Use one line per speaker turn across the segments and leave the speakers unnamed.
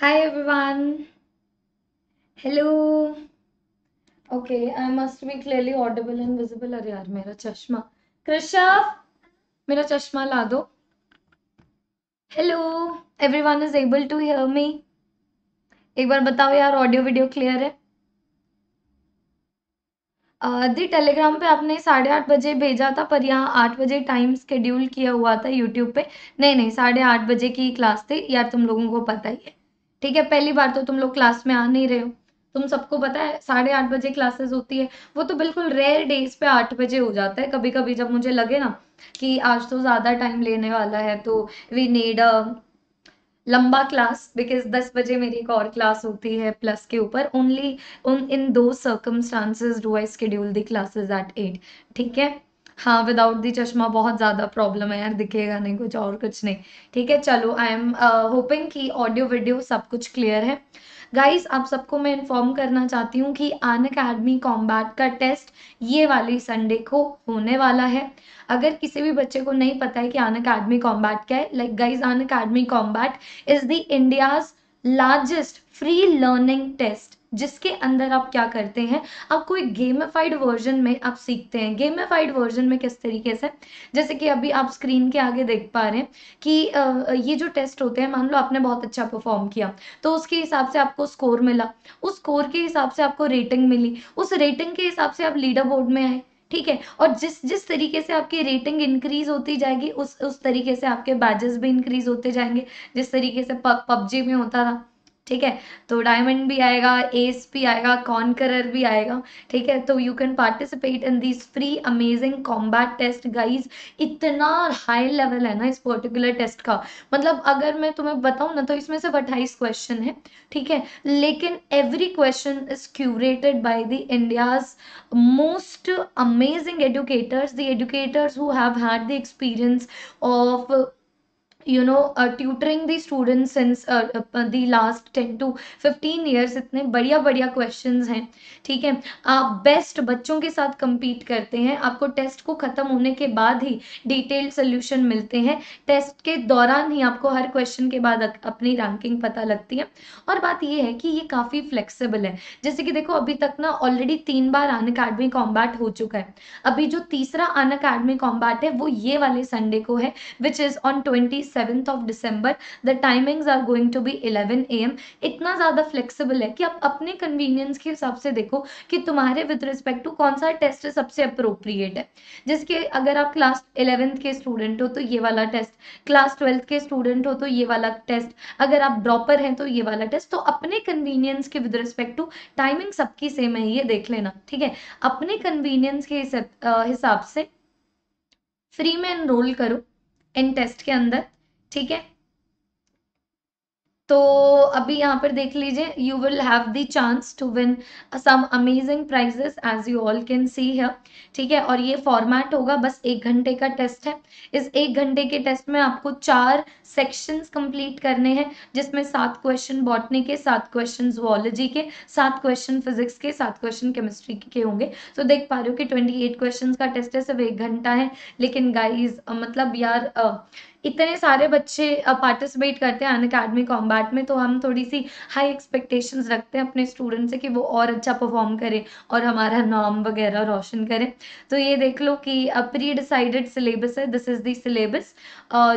Hi everyone. Hello. Okay, I must be clearly audible and visible. अरे यार मेरा चश्मा कृषव मेरा चश्मा ला दो hello everyone is able to hear me एक बार बताओ यार ऑडियो वीडियो क्लियर है दी uh, टेलीग्राम पे आपने साढ़े आठ बजे भेजा था पर यहाँ आठ बजे टाइम स्केड्यूल किया हुआ था यूट्यूब पे नहीं नहीं साढ़े आठ बजे की क्लास थी यार तुम लोगों को पता ही है ठीक है पहली बार तो तुम लोग क्लास में आ नहीं रहे हो तुम सबको पता है साढ़े आठ बजे क्लासेस होती है वो तो बिल्कुल रेयर डेज पे आठ बजे हो जाता है कभी कभी जब मुझे लगे ना कि आज तो ज़्यादा टाइम लेने वाला है तो वी नीड अ लंबा क्लास बिकॉज दस बजे मेरी एक और क्लास होती है प्लस के ऊपर ओनली उन इन दो circumstances do I schedule the classes at eight ठीक है हाँ विदाउट दी चश्मा बहुत ज़्यादा प्रॉब्लम है यार दिखेगा नहीं कुछ और कुछ नहीं ठीक है चलो आई एम होपिंग कि ऑडियो वीडियो सब कुछ क्लियर है गाइस आप सबको मैं इन्फॉर्म करना चाहती हूँ कि अन अकेडमी कॉम्बैट का टेस्ट ये वाली संडे को होने वाला है अगर किसी भी बच्चे को नहीं पता है कि अन अकेडमी कॉम्बैट क्या है like guys Unacademy Combat is the India's largest free learning test जिसके अंदर आप क्या करते हैं आप कोई गेमिफाइड वर्जन में आप सीखते हैं गेमिफाइड वर्जन में किस तरीके से जैसे कि अभी आप स्क्रीन के आगे देख पा रहे हैं कि ये जो टेस्ट होते हैं मान लो आपने बहुत अच्छा परफॉर्म किया तो उसके हिसाब से आपको स्कोर मिला उस स्कोर के हिसाब से आपको रेटिंग मिली उस रेटिंग के हिसाब से आप लीडर बोर्ड में आए ठीक है और जिस जिस तरीके से आपकी रेटिंग इंक्रीज होती जाएगी उस उस तरीके से आपके बैजेस भी इंक्रीज होते जाएंगे जिस तरीके से पबजी में होता था ठीक है तो डायमंड भी आएगा एस भी आएगा कॉन्करर भी आएगा ठीक है तो you can participate in this free amazing Combat test guys इतना हाई लेवल है ना इस पर्टिकुलर टेस्ट का मतलब अगर मैं तुम्हें बताऊं ना तो इसमें सिर्फ अट्ठाईस क्वेश्चन है ठीक है लेकिन every question is curated by the India's most amazing educators the educators who have had the experience of you know tutoring the student since the last ten to fifteen 10 इतने बढ़िया बढ़िया क्वेश्चंस हैं ठीक है आप बेस्ट बच्चों के साथ कम्पीट करते हैं आपको टेस्ट को ख़त्म होने के बाद ही डिटेल्ड सोल्यूशन मिलते हैं टेस्ट के दौरान ही आपको हर क्वेश्चन के बाद अपनी रैंकिंग पता लगती है और बात यह है कि ये काफ़ी फ्लेक्सीबल है जैसे कि देखो अभी तक ना ऑलरेडी तीन बार अन अकेडमी कॉम्बैट हो चुका है अभी जो तीसरा अन अकेडमी कॉम्बैट है वो ये वाले संडे को है which is on twenty seventh of December the timings are going to be eleven A M इतना ज़्यादा फ्लेक्सिबल है कि आप अपने कन्वीनियंस के हिसाब से देखो कि तुम्हारे विद रिस्पेक्ट टू कौन सा टेस्ट सबसे अप्रोप्रिएट है जिसके अगर आप क्लास इलेवेंथ के स्टूडेंट हो तो ये वाला टेस्ट क्लास ट्वेल्थ के स्टूडेंट हो तो ये वाला टेस्ट अगर आप ड्रॉपर हैं तो ये वाला टेस्ट तो अपने कन्वीनियंस के विद रिस्पेक्ट टू टाइमिंग सबकी सेम है ये देख लेना ठीक है अपने कन्वीनियंस के हिसाब से फ्री में एनरोल करो इन टेस्ट के अंदर ठीक है तो अभी यहाँ पर देख लीजिए you will have the chance to win some amazing prizes as you all can see है ठीक है और ये फॉर्मेट होगा बस एक घंटे का टेस्ट है इस एक घंटे के टेस्ट में आपको चार सेक्शंस कंप्लीट करने हैं जिसमें सात क्वेश्चन बॉटनी के सात क्वेश्चन जुआलॉजी के सात क्वेश्चन फिजिक्स के सात क्वेश्चन केमिस्ट्री के होंगे तो देख पा रहे हो कि ट्वेंटी एट क्वेश्चन का टेस्ट है सिर्फ एक घंटा है लेकिन गाइज मतलब यार इतने सारे बच्चे पार्टिसिपेट करते हैं अन अकेडमी कॉम्बैट में तो हम थोड़ी सी हाई एक्सपेक्टेशंस रखते हैं अपने स्टूडेंट से कि वो और अच्छा परफॉर्म करें और हमारा नाम वगैरह रोशन करें तो ये देख लो कि प्री डिसाइडेड सिलेबस है दिस इज़ दी सिलेबस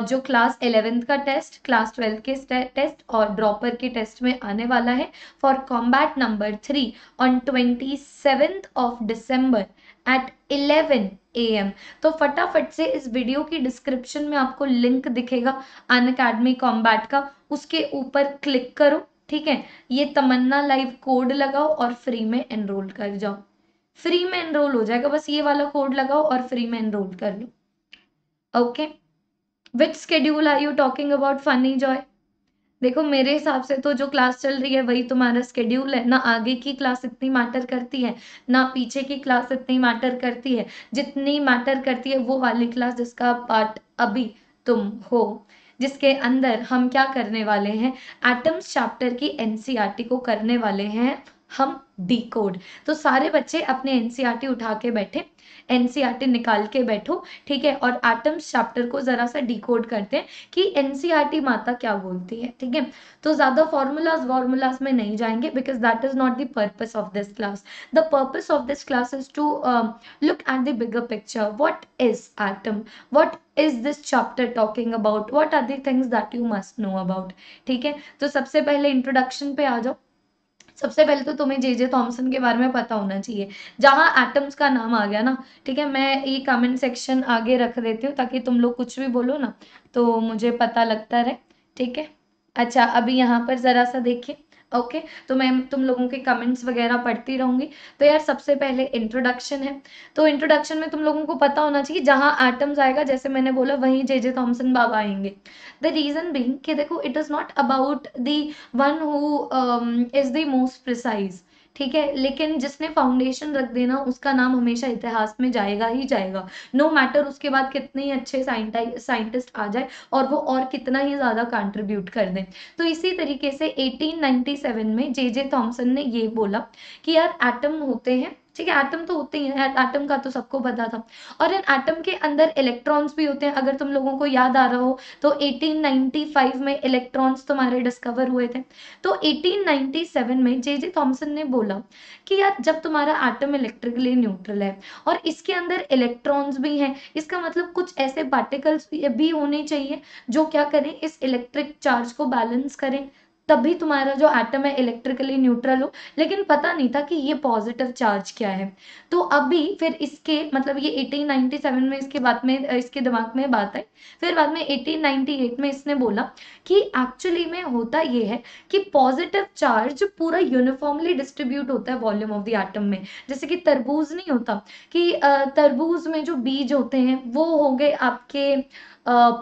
जो क्लास एलेवेंथ का टेस्ट क्लास ट्वेल्थ के टेस्ट और ड्रॉपर के टेस्ट में आने वाला है for combat number three on twenty seventh of December at 11 AM तो फटाफट से इस वीडियो की डिस्क्रिप्शन में आपको लिंक दिखेगा अन अकेडमी कॉम्बैट का उसके ऊपर क्लिक करो ठीक है ये तमन्ना लाइव कोड लगाओ और फ्री में एनरोल कर जाओ फ्री में एनरोल हो जाएगा बस ये वाला कोड लगाओ और फ्री में एनरोल कर लो okay which schedule are you talking about Funny Joy देखो मेरे हिसाब से तो जो क्लास चल रही है वही तुम्हारा स्केड्यूल है ना आगे की क्लास इतनी मैटर करती है ना पीछे की क्लास इतनी मैटर करती है जितनी मैटर करती है वो वाली क्लास जिसका पार्ट अभी तुम हो जिसके अंदर हम क्या करने वाले हैं एटम्स चैप्टर की एनसीईआरटी e को करने वाले हैं हम डिकोड तो सारे बच्चे अपने एनसीईआरटी e उठा के बैठे एनसीईआरटी e निकाल के बैठो ठीक है और एटम्स चैप्टर को ज़रा सा कोड करते हैं कि एनसीईआरटी e माता क्या बोलती है ठीक है तो ज़्यादा फॉर्मूलाज वार्मूलाज में नहीं जाएंगे because that is not the purpose of this class the purpose of this class is to look at the bigger picture what is atom what is this chapter talking about what are things that you must know about ठीक है तो सबसे पहले introduction पे आ जाओ सबसे पहले तो तुम्हें जे जे थॉम्सन के बारे में पता होना चाहिए जहाँ एटम्स का नाम आ गया ना ठीक है मैं ये कमेंट सेक्शन आगे रख देती हूँ ताकि तुम लोग कुछ भी बोलो ना तो मुझे पता लगता रहे ठीक है अच्छा अभी यहाँ पर ज़रा सा देखिए ओके तो मैं तुम लोगों के कमेंट्स वगैरह पढ़ती रहूंगी तो यार सबसे पहले इंट्रोडक्शन है तो इंट्रोडक्शन में तुम लोगों को पता होना चाहिए जहां एटम्स आएगा जैसे मैंने बोला वहीं जे जे थॉम्सन बाबा आएंगे द रीजन बींग देखो it is not about the one who is the most precise ठीक है लेकिन जिसने फाउंडेशन रख देना उसका नाम हमेशा इतिहास में जाएगा ही जाएगा नो no मैटर उसके बाद कितने ही अच्छे साइंटिस्ट आ जाए और वो और कितना ही ज़्यादा कंट्रीब्यूट कर दें तो इसी तरीके से 1897 में जे जे थॉम्सन ने ये बोला कि यार एटम होते हैं ठीक है एटम तो होते ही है एटम का तो सबको पता था और इन एटम के अंदर इलेक्ट्रॉन्स भी होते हैं अगर तुम लोगों को याद आ रहा हो तो 1895 में इलेक्ट्रॉन्स तुम्हारे डिस्कवर हुए थे तो 1897 में जे जे थॉम्सन ने बोला कि यार जब तुम्हारा एटम इलेक्ट्रिकली न्यूट्रल है और इसके अंदर इलेक्ट्रॉन्स भी हैं इसका मतलब कुछ ऐसे पार्टिकल्स भी होने चाहिए जो क्या करें इस इलेक्ट्रिक चार्ज को बैलेंस करें तभी तुम्हारा जो एटम है इलेक्ट्रिकली न्यूट्रल हो लेकिन पता नहीं था कि ये पॉजिटिव चार्ज क्या है तो अभी फिर इसके मतलब ये 1897 में इसके बाद में इसके दिमाग में बात आई फिर बाद में 1898 में इसने बोला कि एक्चुअली में होता ये है कि पॉजिटिव चार्ज पूरा यूनिफॉर्मली डिस्ट्रीब्यूट होता है वॉल्यूम ऑफ द एटम में जैसे कि तरबूज नहीं होता कि तरबूज में जो बीज होते हैं वो हो गए आपके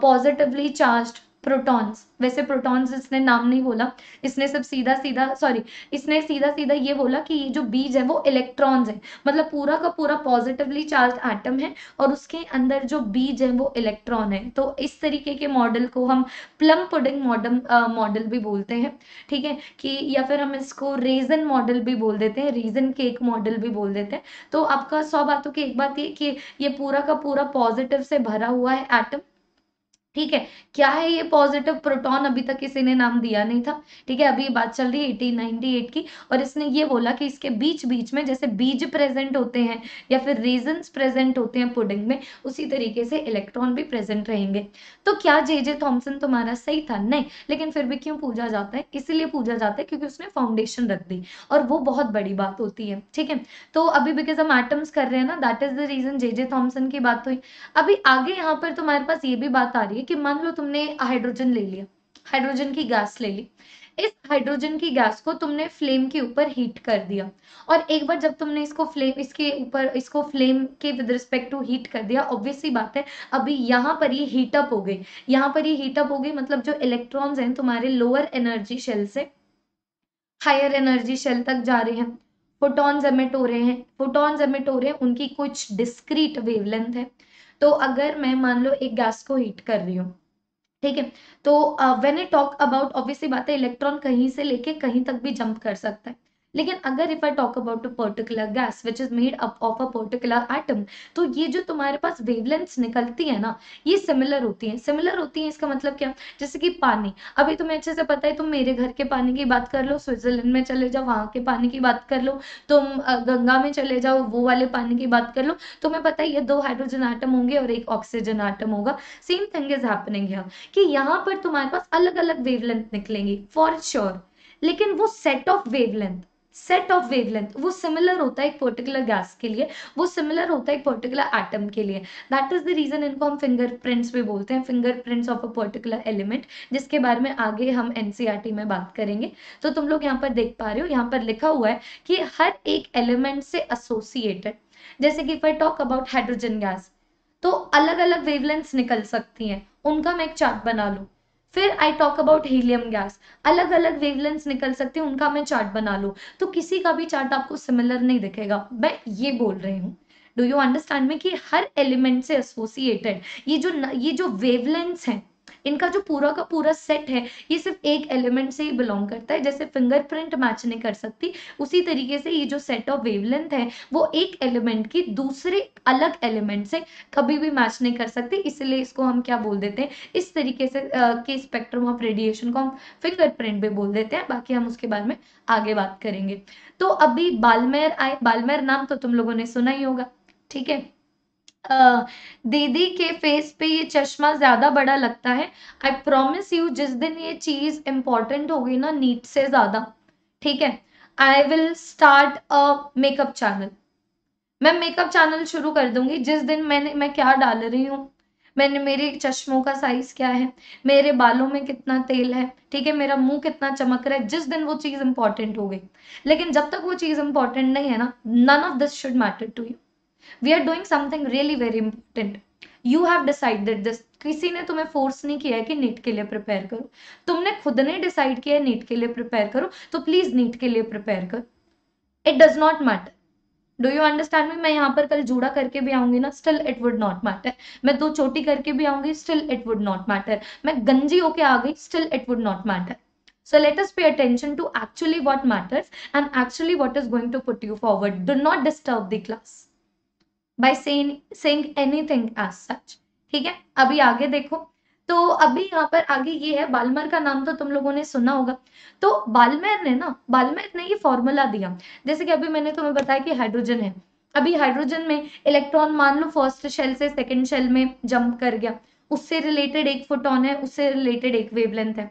पॉजिटिवली चार्ज प्रोटॉन्स वैसे प्रोटॉन्स इसने नाम नहीं बोला इसने सब सीधा सीधा सॉरी इसने सीधा सीधा ये बोला कि ये जो बीज है वो इलेक्ट्रॉन्स है मतलब पूरा का पूरा पॉजिटिवली चार्ज एटम है और उसके अंदर जो बीज है वो इलेक्ट्रॉन है तो इस तरीके के मॉडल को हम प्लम पुडिंग मॉडल मॉडल भी बोलते हैं ठीक है कि या फिर हम इसको रेजन मॉडल भी बोल देते हैं रेजन केक मॉडल भी बोल देते हैं तो आपका सौ बातों की एक बात ये कि ये पूरा का पूरा पॉजिटिव से भरा हुआ है एटम ठीक है क्या है ये पॉजिटिव प्रोटॉन अभी तक किसी ने नाम दिया नहीं था ठीक है अभी बात चल रही है एटीन एट की और इसने ये बोला कि इसके बीच बीच में जैसे बीज प्रेजेंट होते हैं या फिर रीजन प्रेजेंट होते हैं पुडिंग में उसी तरीके से इलेक्ट्रॉन भी प्रेजेंट रहेंगे तो क्या जे जे थॉम्सन तुम्हारा सही था नहीं लेकिन फिर भी क्यों पूजा जाता है इसीलिए पूजा जाता है क्योंकि उसने फाउंडेशन रख दी और वो बहुत बड़ी बात होती है ठीक है तो अभी बिकॉज हम एटम्स कर रहे हैं ना that is the reason J J Thomson की बात हुई अभी आगे यहाँ पर तुम्हारे पास ये भी बात आ रही है कि मान लो तुमने हाइड्रोजन ले लिया हाइड्रोजन की गैस ले ली इस हाइड्रोजन की गैस को तुमने फ्लेम के ऊपर हीट कर दिया और एक बार जब तुमने इसको फ्लेम इसके ऊपर इसको फ्लेम के विद रिस्पेक्ट टू हीट कर दिया ऑब्वियसली बात है अभी यहाँ पर ये अप हो गई यहाँ पर ये अप हो गई मतलब जो इलेक्ट्रॉन्स हैं तुम्हारे लोअर एनर्जी शेल से हायर एनर्जी शेल तक जा रहे हैं फोटॉन्स एमिट हो रहे हैं फोटॉन्स एमिट हो रहे हैं उनकी कुछ डिस्क्रीट वेवलेंथ है तो अगर मैं मान लो एक गैस को हीट कर रही हूँ ठीक है तो when I talk about obviously बात है इलेक्ट्रॉन कहीं से लेके कहीं तक भी जंप कर सकता है लेकिन अगर if I talk about a particular gas which is made up of a particular atom तो ये जो तुम्हारे पास वेवलेंस निकलती है ना ये सिमिलर होती है सिमिलर होती है इसका मतलब क्या जैसे कि पानी अभी तुम्हें अच्छे से पता है तुम मेरे घर के पानी की बात कर लो स्विट्जरलैंड में चले जाओ वहां के पानी की बात कर लो तुम गंगा में चले जाओ वो वाले पानी की बात कर लो तुम्हें पता है ये दो हाइड्रोजन आइटम होंगे और एक ऑक्सीजन आइटम होगा सेम थिंग इज हैपनिंग यहाँ कि यहाँ पर तुम्हारे पास अलग अलग वेवलेंथ निकलेंगी फॉर श्योर लेकिन वो set of wavelength set of wavelength वो सिमिलर होता है एक पर्टिकुलर गैस के लिए वो सिमिलर होता है एक पर्टिकुलर एटम के लिए दैट इज द रीजन इनको हम फिंगरप्रिंट्स भी बोलते हैं fingerprints of a particular element जिसके बारे में आगे हम एनसीईआरटी e में बात करेंगे तो तुम लोग यहाँ पर देख पा रहे हो यहाँ पर लिखा हुआ है कि हर एक एलिमेंट से एसोसिएटेड जैसे कि if I talk about hydrogen gas तो अलग अलग वेवलेंथ्स निकल सकती हैं उनका मैं एक चार्ट बना लूँ फिर I talk about helium gas अलग अलग वेवलेंस निकल सकते हैं उनका मैं चार्ट बना लूँ तो किसी का भी चार्ट आपको सिमिलर नहीं दिखेगा मैं ये बोल रही हूँ डू यू अंडरस्टैंड में कि हर एलिमेंट से एसोसिएटेड ये जो ये जो वेवलेंस हैं इनका जो पूरा का पूरा सेट है ये सिर्फ एक एलिमेंट से ही बिलोंग करता है जैसे फिंगरप्रिंट मैच नहीं कर सकती उसी तरीके से ये जो सेट ऑफ वेवलेंथ है वो एक एलिमेंट की दूसरे अलग एलिमेंट से कभी भी मैच नहीं कर सकती इसलिए इसको हम क्या बोल देते हैं इस तरीके से आ, के स्पेक्ट्रम ऑफ रेडिएशन को हम फिंगरप्रिंट भी बोल देते हैं बाकी हम उसके बारे में आगे बात करेंगे तो अभी बालमेर आए बालमेर नाम तो तुम लोगों ने सुना ही होगा ठीक है दीदी के फेस पे ये चश्मा ज़्यादा बड़ा लगता है आई प्रोमिस यू जिस दिन ये चीज़ इंपॉर्टेंट होगी ना नीट से ज़्यादा ठीक है I will start a makeup channel मैं मेकअप चैनल शुरू कर दूंगी जिस दिन मैंने मैं क्या डाल रही हूँ मैंने मेरे चश्मों का साइज क्या है मेरे बालों में कितना तेल है ठीक है मेरा मुंह कितना चमक रहा है जिस दिन वो चीज़ इंपॉर्टेंट हो गई लेकिन जब तक वो चीज़ इंपॉर्टेंट नहीं है ना none of this should matter to you we are doing something really very important you have decided this किसी ने तुम्हें फोर्स नहीं किया है कि नीट के लिए प्रिपेयर करो तुमने खुद ने डिसाइड किया है नीट के लिए प्रिपेयर करो तो प्लीज नीट के लिए प्रिपेयर करो it does not matter do you understand me मैं यहाँ पर कल जूड़ा करके भी आऊंगी ना still it would not matter मैं दो चोटी करके भी आऊंगी still it would not matter मैं गंजी होके आ गई still it would not matter so let's pay attention to actually what matters and actually what is going to put you forward do not disturb the class bye saying saying anything as such ठीक है अभी आगे देखो तो अभी यहाँ पर आगे ये है बालमर का नाम तो तुम लोगों ने सुना होगा तो बालमेर ने ना बालमेर ने ये फॉर्मूला दिया जैसे कि अभी मैंने तुम्हें बताया कि हाइड्रोजन है अभी हाइड्रोजन में इलेक्ट्रॉन मान लो फर्स्ट शेल से सेकेंड शेल में जंप कर गया उससे रिलेटेड एक फोटोन है उससे रिलेटेड एक वेवलेंथ है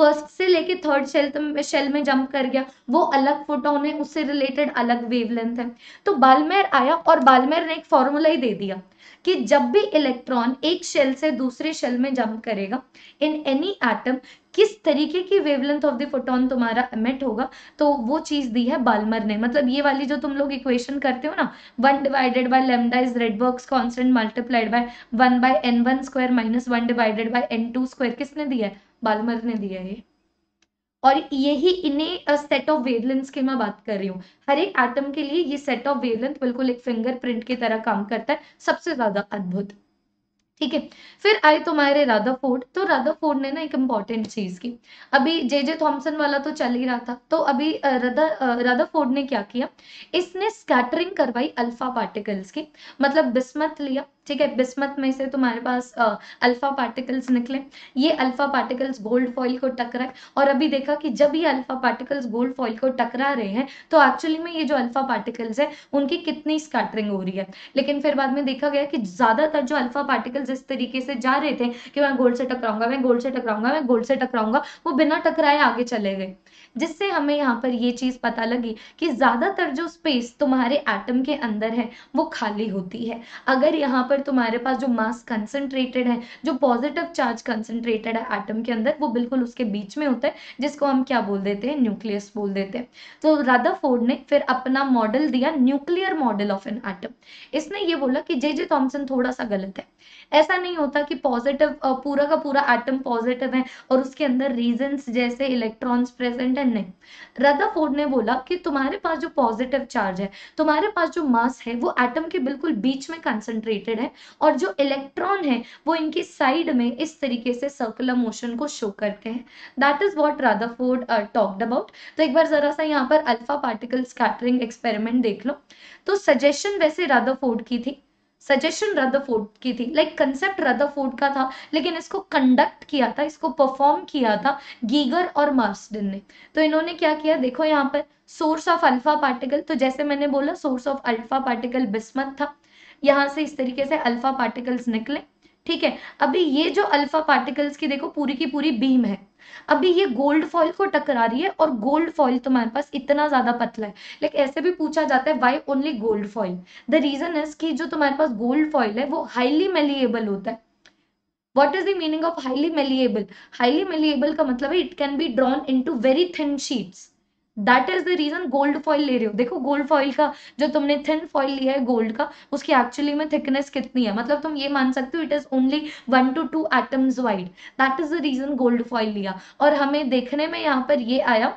फर्स्ट से लेके थर्ड शेल शेल में जंप कर गया वो अलग फोटोन है उससे रिलेटेड अलग वेवलेंथ है तो बालमेर आया और बालमेर ने एक फॉर्मूला ही दे दिया कि जब भी इलेक्ट्रॉन एक शेल से दूसरे शेल में जंप करेगा इन एनी एटम किस तरीके की वेवलेंथ ऑफ द फोटोन तुम्हारा एमिट होगा तो वो चीज दी है बालमर ने मतलब ये वाली जो तुम लोग इक्वेशन करते हो ना one divided by lambda is red Rydberg's constant multiplied by one by n one square minus one divided by n two square किसने दिया है बालमर ने दिया है और यही इन्हें सेट ऑफ वेवलेंथ की मैं बात कर रही हूँ हर एक एटम के लिए ये सेट ऑफ वेवलेंथ बिल्कुल एक फिंगरप्रिंट की तरह काम करता है सबसे ज्यादा अद्भुत ठीक है फिर आए तुम्हारे राधा फोर्ड तो राधा फोर्ड ने ना एक इम्पॉर्टेंट चीज की अभी जे जे थॉम्सन वाला तो चल ही रहा था तो अभी राधा राधा फोर्ड ने क्या किया इसने स्कैटरिंग करवाई अल्फा पार्टिकल्स की मतलब बिस्मत लिया ठीक है बिस्मत में से तुम्हारे पास अल्फा पार्टिकल्स निकले ये अल्फा पार्टिकल्स गोल्ड फॉइल को टकराए और अभी देखा कि जब ये अल्फा पार्टिकल्स गोल्ड फॉइल को टकरा रहे हैं तो एक्चुअली में ये जो अल्फा पार्टिकल्स है उनकी कितनी स्कैटरिंग हो रही है लेकिन फिर बाद में देखा गया कि ज्यादातर जो अल्फा पार्टिकल्स इस तरीके से जा रहे थे कि मैं गोल्ड से टकराऊंगा मैं गोल्ड से टकराऊंगा मैं गोल्ड से टकराऊंगा वो बिना टकराए आगे चले गए जिससे हमें यहाँ पर ये चीज़ पता लगी कि ज़्यादातर जो स्पेस तुम्हारे एटम के अंदर है वो खाली होती है अगर यहाँ पर तुम्हारे पास जो मास कंसनट्रेटेड है जो पॉजिटिव चार्ज कंसनट्रेटेड है एटम के अंदर वो बिल्कुल उसके बीच में होता है जिसको हम क्या बोल देते हैं न्यूक्लियस बोल देते हैं तो राधा फोर्ड ने फिर अपना मॉडल दिया nuclear model of an atom इसने ये बोला कि जे जे थॉम्सन थोड़ा सा गलत है ऐसा नहीं होता कि पॉजिटिव पूरा का पूरा एटम पॉजिटिव है और उसके अंदर रीजन जैसे इलेक्ट्रॉन्स प्रेजेंट इंटेंट नहीं रदा फोर्ड ने बोला कि तुम्हारे पास जो पॉजिटिव चार्ज है तुम्हारे पास जो मास है वो एटम के बिल्कुल बीच में कंसंट्रेटेड है और जो इलेक्ट्रॉन है वो इनकी साइड में इस तरीके से सर्कुलर मोशन को शो करते हैं that is what Ford talked about तो एक बार जरा सा यहाँ पर अल्फा पार्टिकल स्कैटरिंग एक्सपेरिमेंट देख लो तो सजेशन वैसे फोर्ड की थी सजेशन फोर्ट की थी लाइक कंसेप्ट फोर्ट का था लेकिन इसको कंडक्ट किया था इसको परफॉर्म किया था गीगर और मार्सडन ने तो इन्होंने क्या किया देखो यहाँ पर सोर्स ऑफ अल्फा पार्टिकल तो जैसे मैंने बोला source of alpha particle bismuth था यहाँ से इस तरीके से अल्फा पार्टिकल्स निकले ठीक है अभी ये जो अल्फा पार्टिकल्स की देखो पूरी की पूरी बीम है अभी ये गोल्ड फॉइल को टकरा रही है और गोल्ड फॉइल तुम्हारे पास इतना ज्यादा पतला है लेकिन ऐसे भी पूछा जाता है why only gold foil the reason is कि जो तुम्हारे पास गोल्ड फॉइल है वो हाईली मेलिएबल होता है what is the meaning of highly malleable highly malleable का मतलब है it can be drawn into very thin sheets that is the reason gold foil ले रहे हो देखो गोल्ड फॉइल का जो तुमने थिन फॉइल लिया है गोल्ड का उसकी एक्चुअली में थिकनेस कितनी है मतलब तुम ये मान सकते हो it is only one two two atoms wide that is the reason gold foil लिया और हमें देखने में यहाँ पर ये आया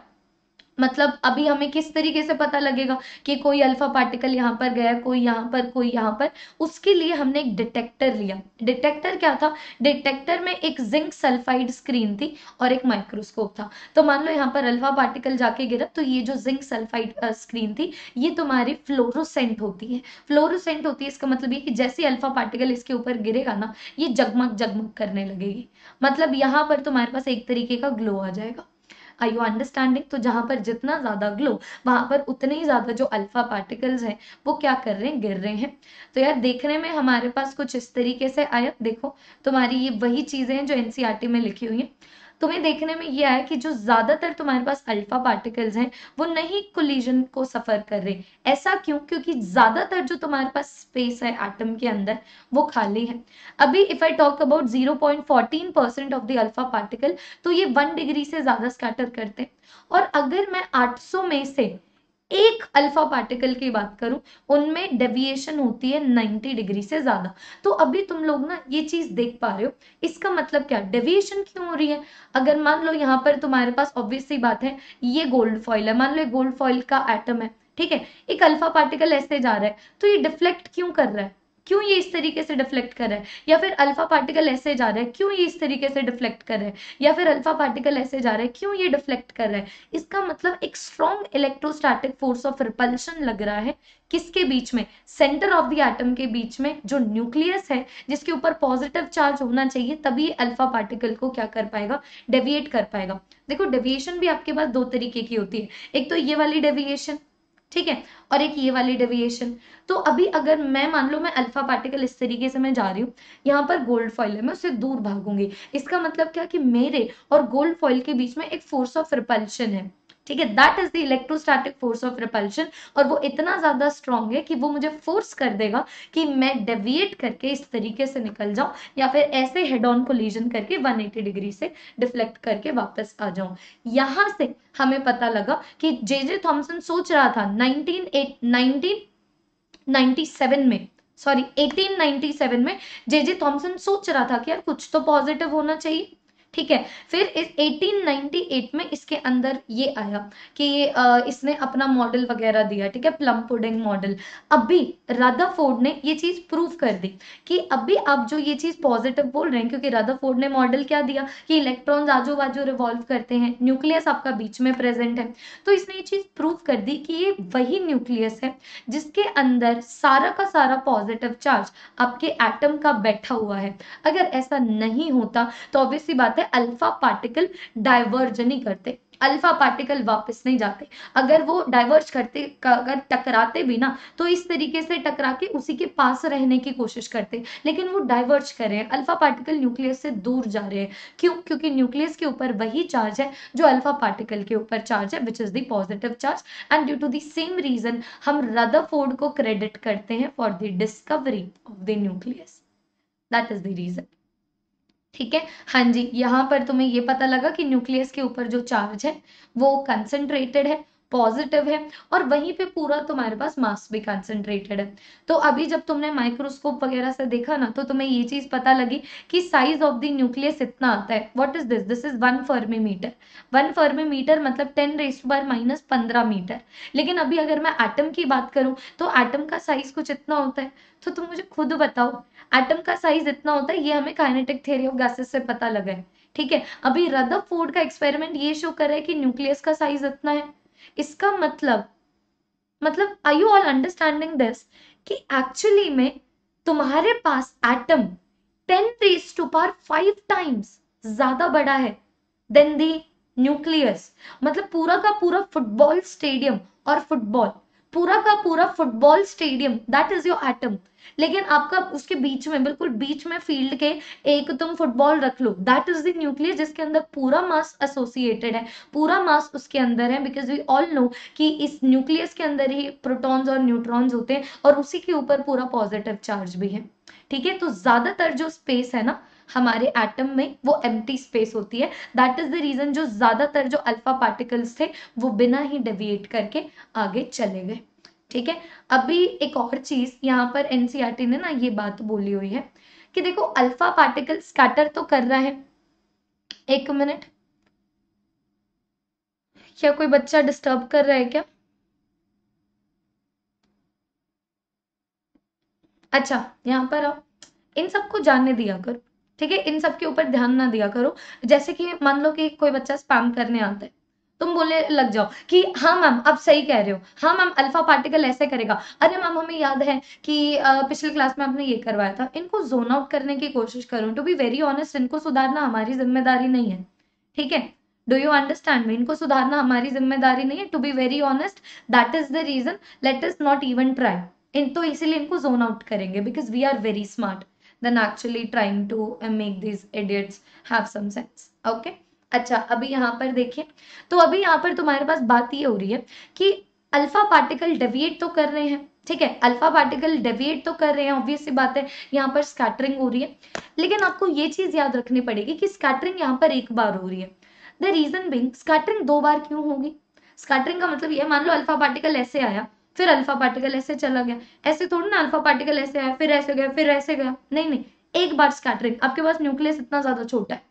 मतलब अभी हमें किस तरीके से पता लगेगा कि कोई अल्फा पार्टिकल यहाँ पर गया कोई यहाँ पर कोई यहाँ पर उसके लिए हमने एक डिटेक्टर लिया डिटेक्टर क्या था डिटेक्टर में एक जिंक सल्फाइड स्क्रीन थी और एक माइक्रोस्कोप था तो मान लो यहाँ पर अल्फा पार्टिकल जाके गिरा तो ये जो जिंक सल्फाइड स्क्रीन थी ये तुम्हारी फ्लोरोसेंट होती है फ्लोरोसेंट होती है इसका मतलब ये कि जैसे अल्फा पार्टिकल इसके ऊपर गिरेगा ना ये जगमग जगमग करने लगेगी मतलब यहाँ पर तुम्हारे पास एक तरीके का ग्लो आ जाएगा आई यू अंडरस्टैंडिंग तो जहां पर जितना ज़्यादा ग्लो वहां पर उतने ही ज़्यादा जो अल्फा पार्टिकल्स हैं वो क्या कर रहे हैं गिर रहे हैं तो यार देखने में हमारे पास कुछ इस तरीके से आया देखो तुम्हारी ये वही चीज़ें हैं जो एनसीआरटी e में लिखी हुई है तुम्हें देखने में यह आया कि जो ज़्यादातर तुम्हारे पास अल्फा पार्टिकल्स हैं वो नहीं कोलिजन को सफ़र कर रहे ऐसा क्यों क्योंकि ज़्यादातर जो तुम्हारे पास स्पेस है एटम के अंदर वो खाली है अभी if I talk about zero point fourteen percent of the alpha particle तो ये वन डिग्री से ज़्यादा स्कैटर करते हैं और अगर मैं आठ में से एक अल्फा पार्टिकल की बात करूं उनमें डेविएशन होती है 90 डिग्री से ज्यादा तो अभी तुम लोग ना ये चीज देख पा रहे हो इसका मतलब क्या डेविएशन क्यों हो रही है अगर मान लो यहाँ पर तुम्हारे पास ऑब्वियस सी बात है ये गोल्ड फॉइल है मान लो गोल्ड फॉइल का एटम है ठीक है एक अल्फा पार्टिकल ऐसे जा रहा है तो ये डिफ्लेक्ट क्यों कर रहा है क्यों ये इस तरीके से डिफ्लेक्ट कर रहा है या फिर अल्फा पार्टिकल ऐसे जा रहा है क्यों ये इस तरीके से डिफ्लेक्ट कर रहा है या फिर अल्फा पार्टिकल ऐसे जा रहा है क्यों ये डिफ्लेक्ट कर रहा है इसका मतलब एक strong electrostatic force of repulsion लग रहा है किसके बीच में सेंटर ऑफ द एटम के बीच में जो न्यूक्लियस है जिसके ऊपर पॉजिटिव चार्ज होना चाहिए तभी अल्फा पार्टिकल को क्या कर पाएगा डेविएट कर पाएगा देखो डेविएशन भी आपके पास दो तरीके की होती है एक तो ये वाली डेविएशन ठीक है और एक ये वाली डेविएशन तो अभी अगर मैं मान लो मैं अल्फा पार्टिकल इस तरीके से मैं जा रही हूँ यहाँ पर गोल्ड फॉइल है मैं उससे दूर भागूंगी इसका मतलब क्या कि मेरे और गोल्ड फॉइल के बीच में एक फोर्स ऑफ रिपल्शन है ठीक है that is the electrostatic force of repulsion और वो इतना ज्यादा स्ट्रांग है कि वो मुझे फोर्स कर देगा कि मैं डेविएट करके इस तरीके से निकल जाऊं या फिर ऐसे हेड ऑन लीजन करके 180 डिग्री से डिफ्लेक्ट करके वापस आ जाऊं यहां से हमें पता लगा कि जे जे थॉम्सन सोच रहा था नाइनटीन एट नाइनटीन में सॉरी 1897 में जे जे थॉम्सन सोच रहा था कि यार कुछ तो पॉजिटिव होना चाहिए ठीक है फिर इस 1898 में इसके अंदर ये आया कि इसने अपना मॉडल वगैरह दिया ठीक है प्लम पुडिंग मॉडल अभी राधा फोर्ड ने ये चीज प्रूव कर दी कि अभी आप जो ये चीज पॉजिटिव बोल रहे हैं क्योंकि राधा फोर्ड ने मॉडल क्या दिया कि इलेक्ट्रॉन्स आजू बाजू रिवॉल्व करते हैं न्यूक्लियस आपका बीच में प्रेजेंट है तो इसने ये चीज प्रूव कर दी कि ये वही न्यूक्लियस है जिसके अंदर सारा का सारा पॉजिटिव चार्ज आपके एटम का बैठा हुआ है अगर ऐसा नहीं होता तो ऑब्वियसली बात है है अल्फा पार्टिकल डाइवर्ज नहीं करते अल्फा पार्टिकल वापस नहीं जाते अगर वो डाइवर्ज करते अगर टकराते भी ना तो इस तरीके से टकरा के उसी के पास रहने की कोशिश करते लेकिन वो डाइवर्ज कर रहे हैं अल्फा पार्टिकल न्यूक्लियस से दूर जा रहे हैं क्यों क्योंकि न्यूक्लियस के ऊपर वही चार्ज है जो अल्फा पार्टिकल के ऊपर चार्ज है which is the positive charge and due to the same reason हम रदरफोर्ड को क्रेडिट करते हैं for the discovery of the nucleus that is the reason ठीक है हाँ जी यहाँ पर तुम्हें ये पता लगा कि न्यूक्लियस के ऊपर जो चार्ज है वो कंसेंट्रेटेड है पॉजिटिव है और वहीं पे पूरा तुम्हारे पास मास भी कंसेंट्रेटेड है तो अभी जब तुमने माइक्रोस्कोप वगैरह से देखा ना तो तुम्हें ये चीज पता लगी कि साइज ऑफ द न्यूक्लियस इतना आता है what is this this is one Fermi metre one Fermi metre मतलब टेन रेस पर माइनस पंद्रह मीटर लेकिन अभी अगर मैं एटम की बात करूं तो एटम का साइज कुछ इतना होता है तो तुम मुझे खुद बताओ एटम का साइज इतना होता है ये हमें काइनेटिक थ्योरी ऑफ गैसेस से पता लगा है ठीक है अभी रदफ फोर्ड का एक्सपेरिमेंट ये शो कर रहा है कि न्यूक्लियस का साइज इतना है इसका मतलब मतलब I you all understanding this कि एक्चुअली में तुम्हारे पास atom ten raise to power five times ज्यादा बड़ा है देन दी न्यूक्लियस मतलब पूरा का पूरा फुटबॉल स्टेडियम और फुटबॉल पूरा का पूरा football stadium that is your atom लेकिन आपका उसके बीच में बिल्कुल बीच में फील्ड के एक तुम फुटबॉल रख लो दैट इज द जिसके अंदर पूरा मास एसोसिएटेड है पूरा मास उसके अंदर है बिकॉज वी ऑल नो कि इस न्यूक्लियस के अंदर ही प्रोटॉन्स और न्यूट्रॉन्स होते हैं और उसी के ऊपर पूरा पॉजिटिव चार्ज भी है ठीक है तो ज्यादातर जो स्पेस है ना हमारे एटम में वो एम्प्टी स्पेस होती है दैट इज द रीजन जो ज्यादातर जो अल्फा पार्टिकल्स थे वो बिना ही डेविएट करके आगे चले गए ठीक है अभी एक और चीज यहाँ पर एनसीईआरटी e ने ना ये बात बोली हुई है कि देखो अल्फा पार्टिकल स्कैटर तो कर रहा है एक मिनट क्या कोई बच्चा डिस्टर्ब कर रहा है क्या अच्छा यहाँ पर आओ इन सबको जानने दिया करो ठीक है इन सब के ऊपर ध्यान ना दिया करो जैसे कि मान लो कि कोई बच्चा स्पैम करने आता है तुम बोले लग जाओ कि हाँ मैम आप सही कह रहे हो हाँ मैम अल्फा पार्टिकल ऐसे करेगा अरे मैम हमें याद है कि पिछले क्लास में आपने ये करवाया था इनको जोन आउट करने की कोशिश करो टू बी वेरी ऑनेस्ट इनको सुधारना हमारी जिम्मेदारी नहीं है ठीक है डू यू अंडरस्टैंड मी इनको सुधारना हमारी जिम्मेदारी नहीं है to be very honest that is the reason let's not even try in तो इसीलिए इनको जोन आउट करेंगे because we are very smart than actually trying to uh, make these idiots have some sense. Okay? अच्छा अभी यहाँ पर देखिए तो अभी यहाँ पर तुम्हारे पास बात ये हो रही है कि अल्फा पार्टिकल डेविएट तो कर रहे हैं ठीक है अल्फा पार्टिकल डेविएट तो कर रहे हैं ऑब्वियस सी बात है यहाँ पर स्कैटरिंग हो रही है लेकिन आपको ये चीज याद रखनी पड़ेगी कि स्कैटरिंग यहाँ पर एक बार हो रही है द रीजन बिंग स्कैटरिंग दो बार क्यों होगी स्कैटरिंग का मतलब ये मान लो अल्फा पार्टिकल ऐसे आया फिर अल्फा पार्टिकल ऐसे चला गया ऐसे थोड़ा ना अल्फा पार्टिकल ऐसे आया फिर ऐसे गया फिर ऐसे गया नहीं नहीं एक बार स्कैटरिंग आपके पास न्यूक्लियस इतना ज्यादा छोटा है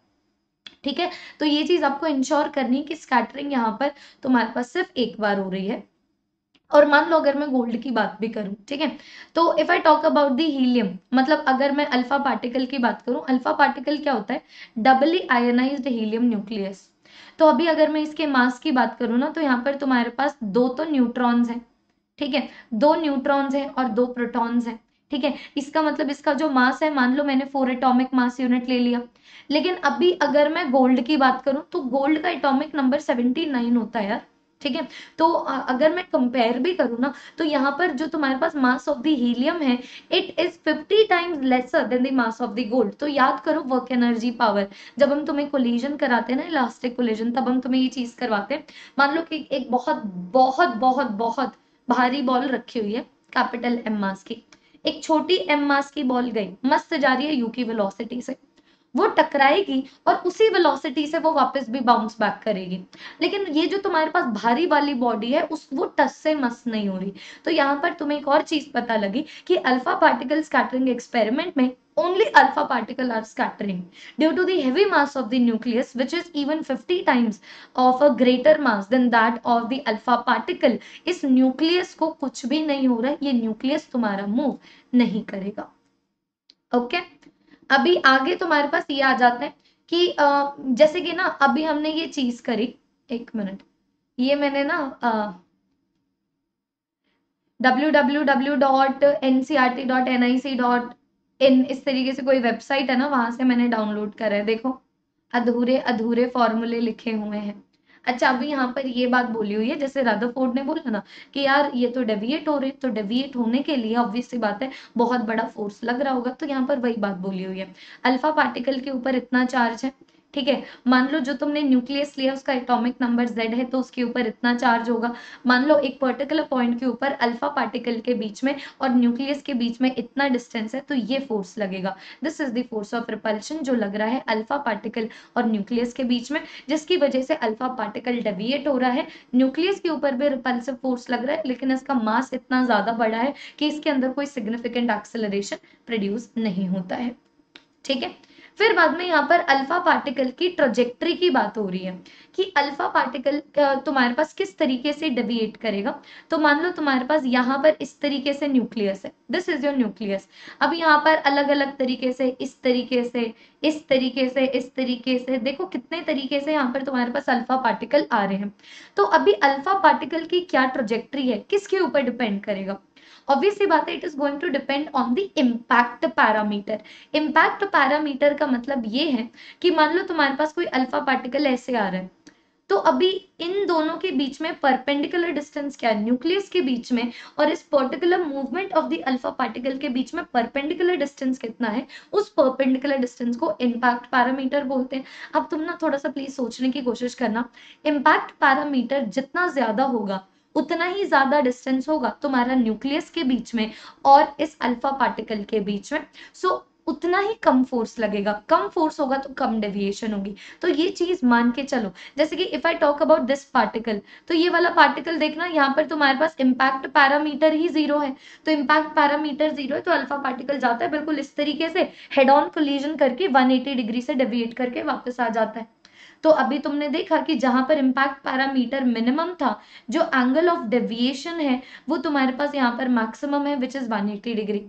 ठीक है तो ये चीज आपको इंश्योर करनी है कि स्कैटरिंग यहाँ पर तुम्हारे पास सिर्फ एक बार हो रही है और मान लो अगर मैं गोल्ड की बात भी करूं ठीक है तो if I talk about the helium मतलब अगर मैं अल्फा पार्टिकल की बात करूं अल्फा पार्टिकल क्या होता है डबली आयनाइज हीलियम न्यूक्लियस तो अभी अगर मैं इसके मास की बात करूं ना तो यहाँ पर तुम्हारे पास दो तो न्यूट्रॉन्स हैं ठीक है दो न्यूट्रॉन्स हैं और दो प्रोटॉन्स हैं ठीक है इसका मतलब इसका जो मास है मान लो मैंने फोर एटॉमिक मास यूनिट ले लिया लेकिन अभी अगर मैं गोल्ड की बात करूं तो गोल्ड का एटॉमिक नंबर सेवेंटी नाइन होता है यार ठीक है तो अगर मैं कंपेयर भी करूँ ना तो यहाँ पर जो तुम्हारे पास मास ऑफ दी हीलियम है it is fifty times lesser than the mass of the gold तो याद करो वर्क एनर्जी पावर जब हम तुम्हें कोलिजन कराते हैं ना इलास्टिक कोलिजन तब हम तुम्हें ये चीज करवाते हैं मान लो कि एक बहुत बहुत बहुत बहुत भारी बॉल रखी हुई है कैपिटल एम मास की एक छोटी एम मास की बॉल गई मस्त जा रही है यू की वेलोसिटी से वो टकराएगी और उसी वेलोसिटी से वो वापस भी बाउंस बैक करेगी लेकिन ये जो तुम्हारे पास भारी वाली बॉडी है उस वो टच से मस नहीं हो रही तो यहाँ पर तुम्हें एक और चीज पता लगी कि अल्फा पार्टिकल स्कैटरिंग एक्सपेरिमेंट में only alpha particle are scattering due to the heavy mass of the nucleus which is even 50 times of a greater mass than that of the alpha particle is nucleus ko kuch bhi nahi ho raha ye nucleus tumhara move nahi karega okay? अभी आगे तुम्हारे पास ये आ जाता है कि आ, जैसे कि ना अभी हमने ये चीज करी एक मिनट ये मैंने ना W W W dot N dot N I C dot in इस तरीके से कोई वेबसाइट है ना वहां से मैंने डाउनलोड करा है देखो अधूरे अधूरे फॉर्मूले लिखे हुए हैं अच्छा अभी यहाँ पर ये बात बोली हुई है जैसे फोर्ड ने बोला ना कि यार ये तो डेविएट हो रहे तो डेविएट होने के लिए ऑब्वियस सी बात है बहुत बड़ा फोर्स लग रहा होगा तो यहाँ पर वही बात बोली हुई है अल्फा पार्टिकल के ऊपर इतना चार्ज है ठीक है मान लो जो तुमने न्यूक्लियस लिया उसका एटॉमिक नंबर जेड है तो उसके ऊपर इतना चार्ज होगा मान लो एक पर्टिकुलर पॉइंट के ऊपर अल्फा पार्टिकल के बीच में और न्यूक्लियस के बीच में इतना डिस्टेंस है तो ये फोर्स लगेगा this is the force of repulsion जो लग रहा है अल्फा पार्टिकल और न्यूक्लियस के बीच में जिसकी वजह से अल्फा पार्टिकल डेविएट हो रहा है न्यूक्लियस के ऊपर भी रिपल्सिव फोर्स लग रहा है लेकिन इसका मास इतना ज्यादा बड़ा है कि इसके अंदर कोई सिग्निफिकेंट एक्सेलरेशन प्रोड्यूस नहीं होता है ठीक है फिर बाद में यहाँ पर अल्फा पार्टिकल की ट्रोजेक्ट्री की बात हो रही है कि अल्फा पार्टिकल तुम्हारे पास किस तरीके से डेविएट करेगा तो मान लो तुम्हारे पास यहाँ पर इस तरीके से न्यूक्लियस है दिस इज योर न्यूक्लियस अब यहाँ पर अलग अलग तरीके से इस तरीके से इस तरीके से इस तरीके से देखो कितने तरीके से यहाँ पर तुम्हारे पास अल्फा पार्टिकल आ रहे हैं तो अभी अल्फा पार्टिकल की क्या ट्रोजेक्ट्री है किसके ऊपर डिपेंड करेगा ऑब्वियसली बात है it is going to depend on the impact parameter impact parameter का मतलब ये है कि मान लो तुम्हारे पास कोई अल्फा पार्टिकल ऐसे आ रहा है तो अभी इन दोनों के बीच में परपेंडिकुलर डिस्टेंस क्या है न्यूक्लियस के बीच में और इस particular movement of the alpha particle के बीच में परपेंडिकुलर डिस्टेंस कितना है उस परपेंडिकुलर डिस्टेंस को इम्पैक्ट पैरामीटर बोलते हैं अब तुम ना थोड़ा सा प्लीज सोचने की कोशिश करना इम्पैक्ट पैरामीटर जितना ज्यादा होगा उतना ही ज़्यादा डिस्टेंस होगा तुम्हारा न्यूक्लियस के बीच में और इस अल्फा पार्टिकल के बीच में सो so, उतना ही कम फोर्स लगेगा कम फोर्स होगा तो कम डेविएशन होगी तो ये चीज मान के चलो जैसे कि if I talk about this particle तो ये वाला पार्टिकल देखना यहाँ पर तुम्हारे पास इम्पैक्ट पैरामीटर ही जीरो है तो इम्पैक्ट पैरामीटर जीरो है तो अल्फा पार्टिकल जाता है बिल्कुल इस तरीके से हेड ऑन कोलिजन करके 180 डिग्री से डेविएट करके वापस आ जाता है तो अभी तुमने देखा कि जहां पर इम्पैक्ट पैरामीटर मिनिमम था जो एंगल ऑफ डेविएशन है वो तुम्हारे पास यहाँ पर मैक्सिमम है विच इज 180 डिग्री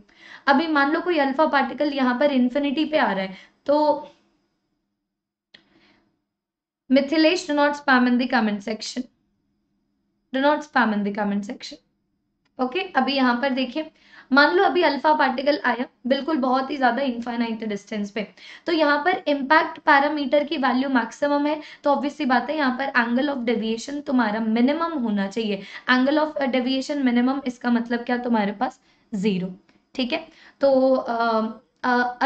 अभी मान लो कोई अल्फा पार्टिकल यहाँ पर इन्फिनिटी पे आ रहा है तो Mithilesh do not spam in the comment section do not spam in the comment section okay अभी यहाँ पर देखिए मान लो अभी अल्फा पार्टिकल आया बिल्कुल बहुत ही ज्यादा इन्फाइनाइट डिस्टेंस पे तो यहाँ पर इम्पैक्ट पैरामीटर की वैल्यू मैक्सिमम है तो ऑब्वियसली बात है यहाँ पर एंगल ऑफ डेविएशन तुम्हारा मिनिमम होना चाहिए एंगल ऑफ डेविएशन मिनिमम इसका मतलब क्या तुम्हारे पास जीरो ठीक है तो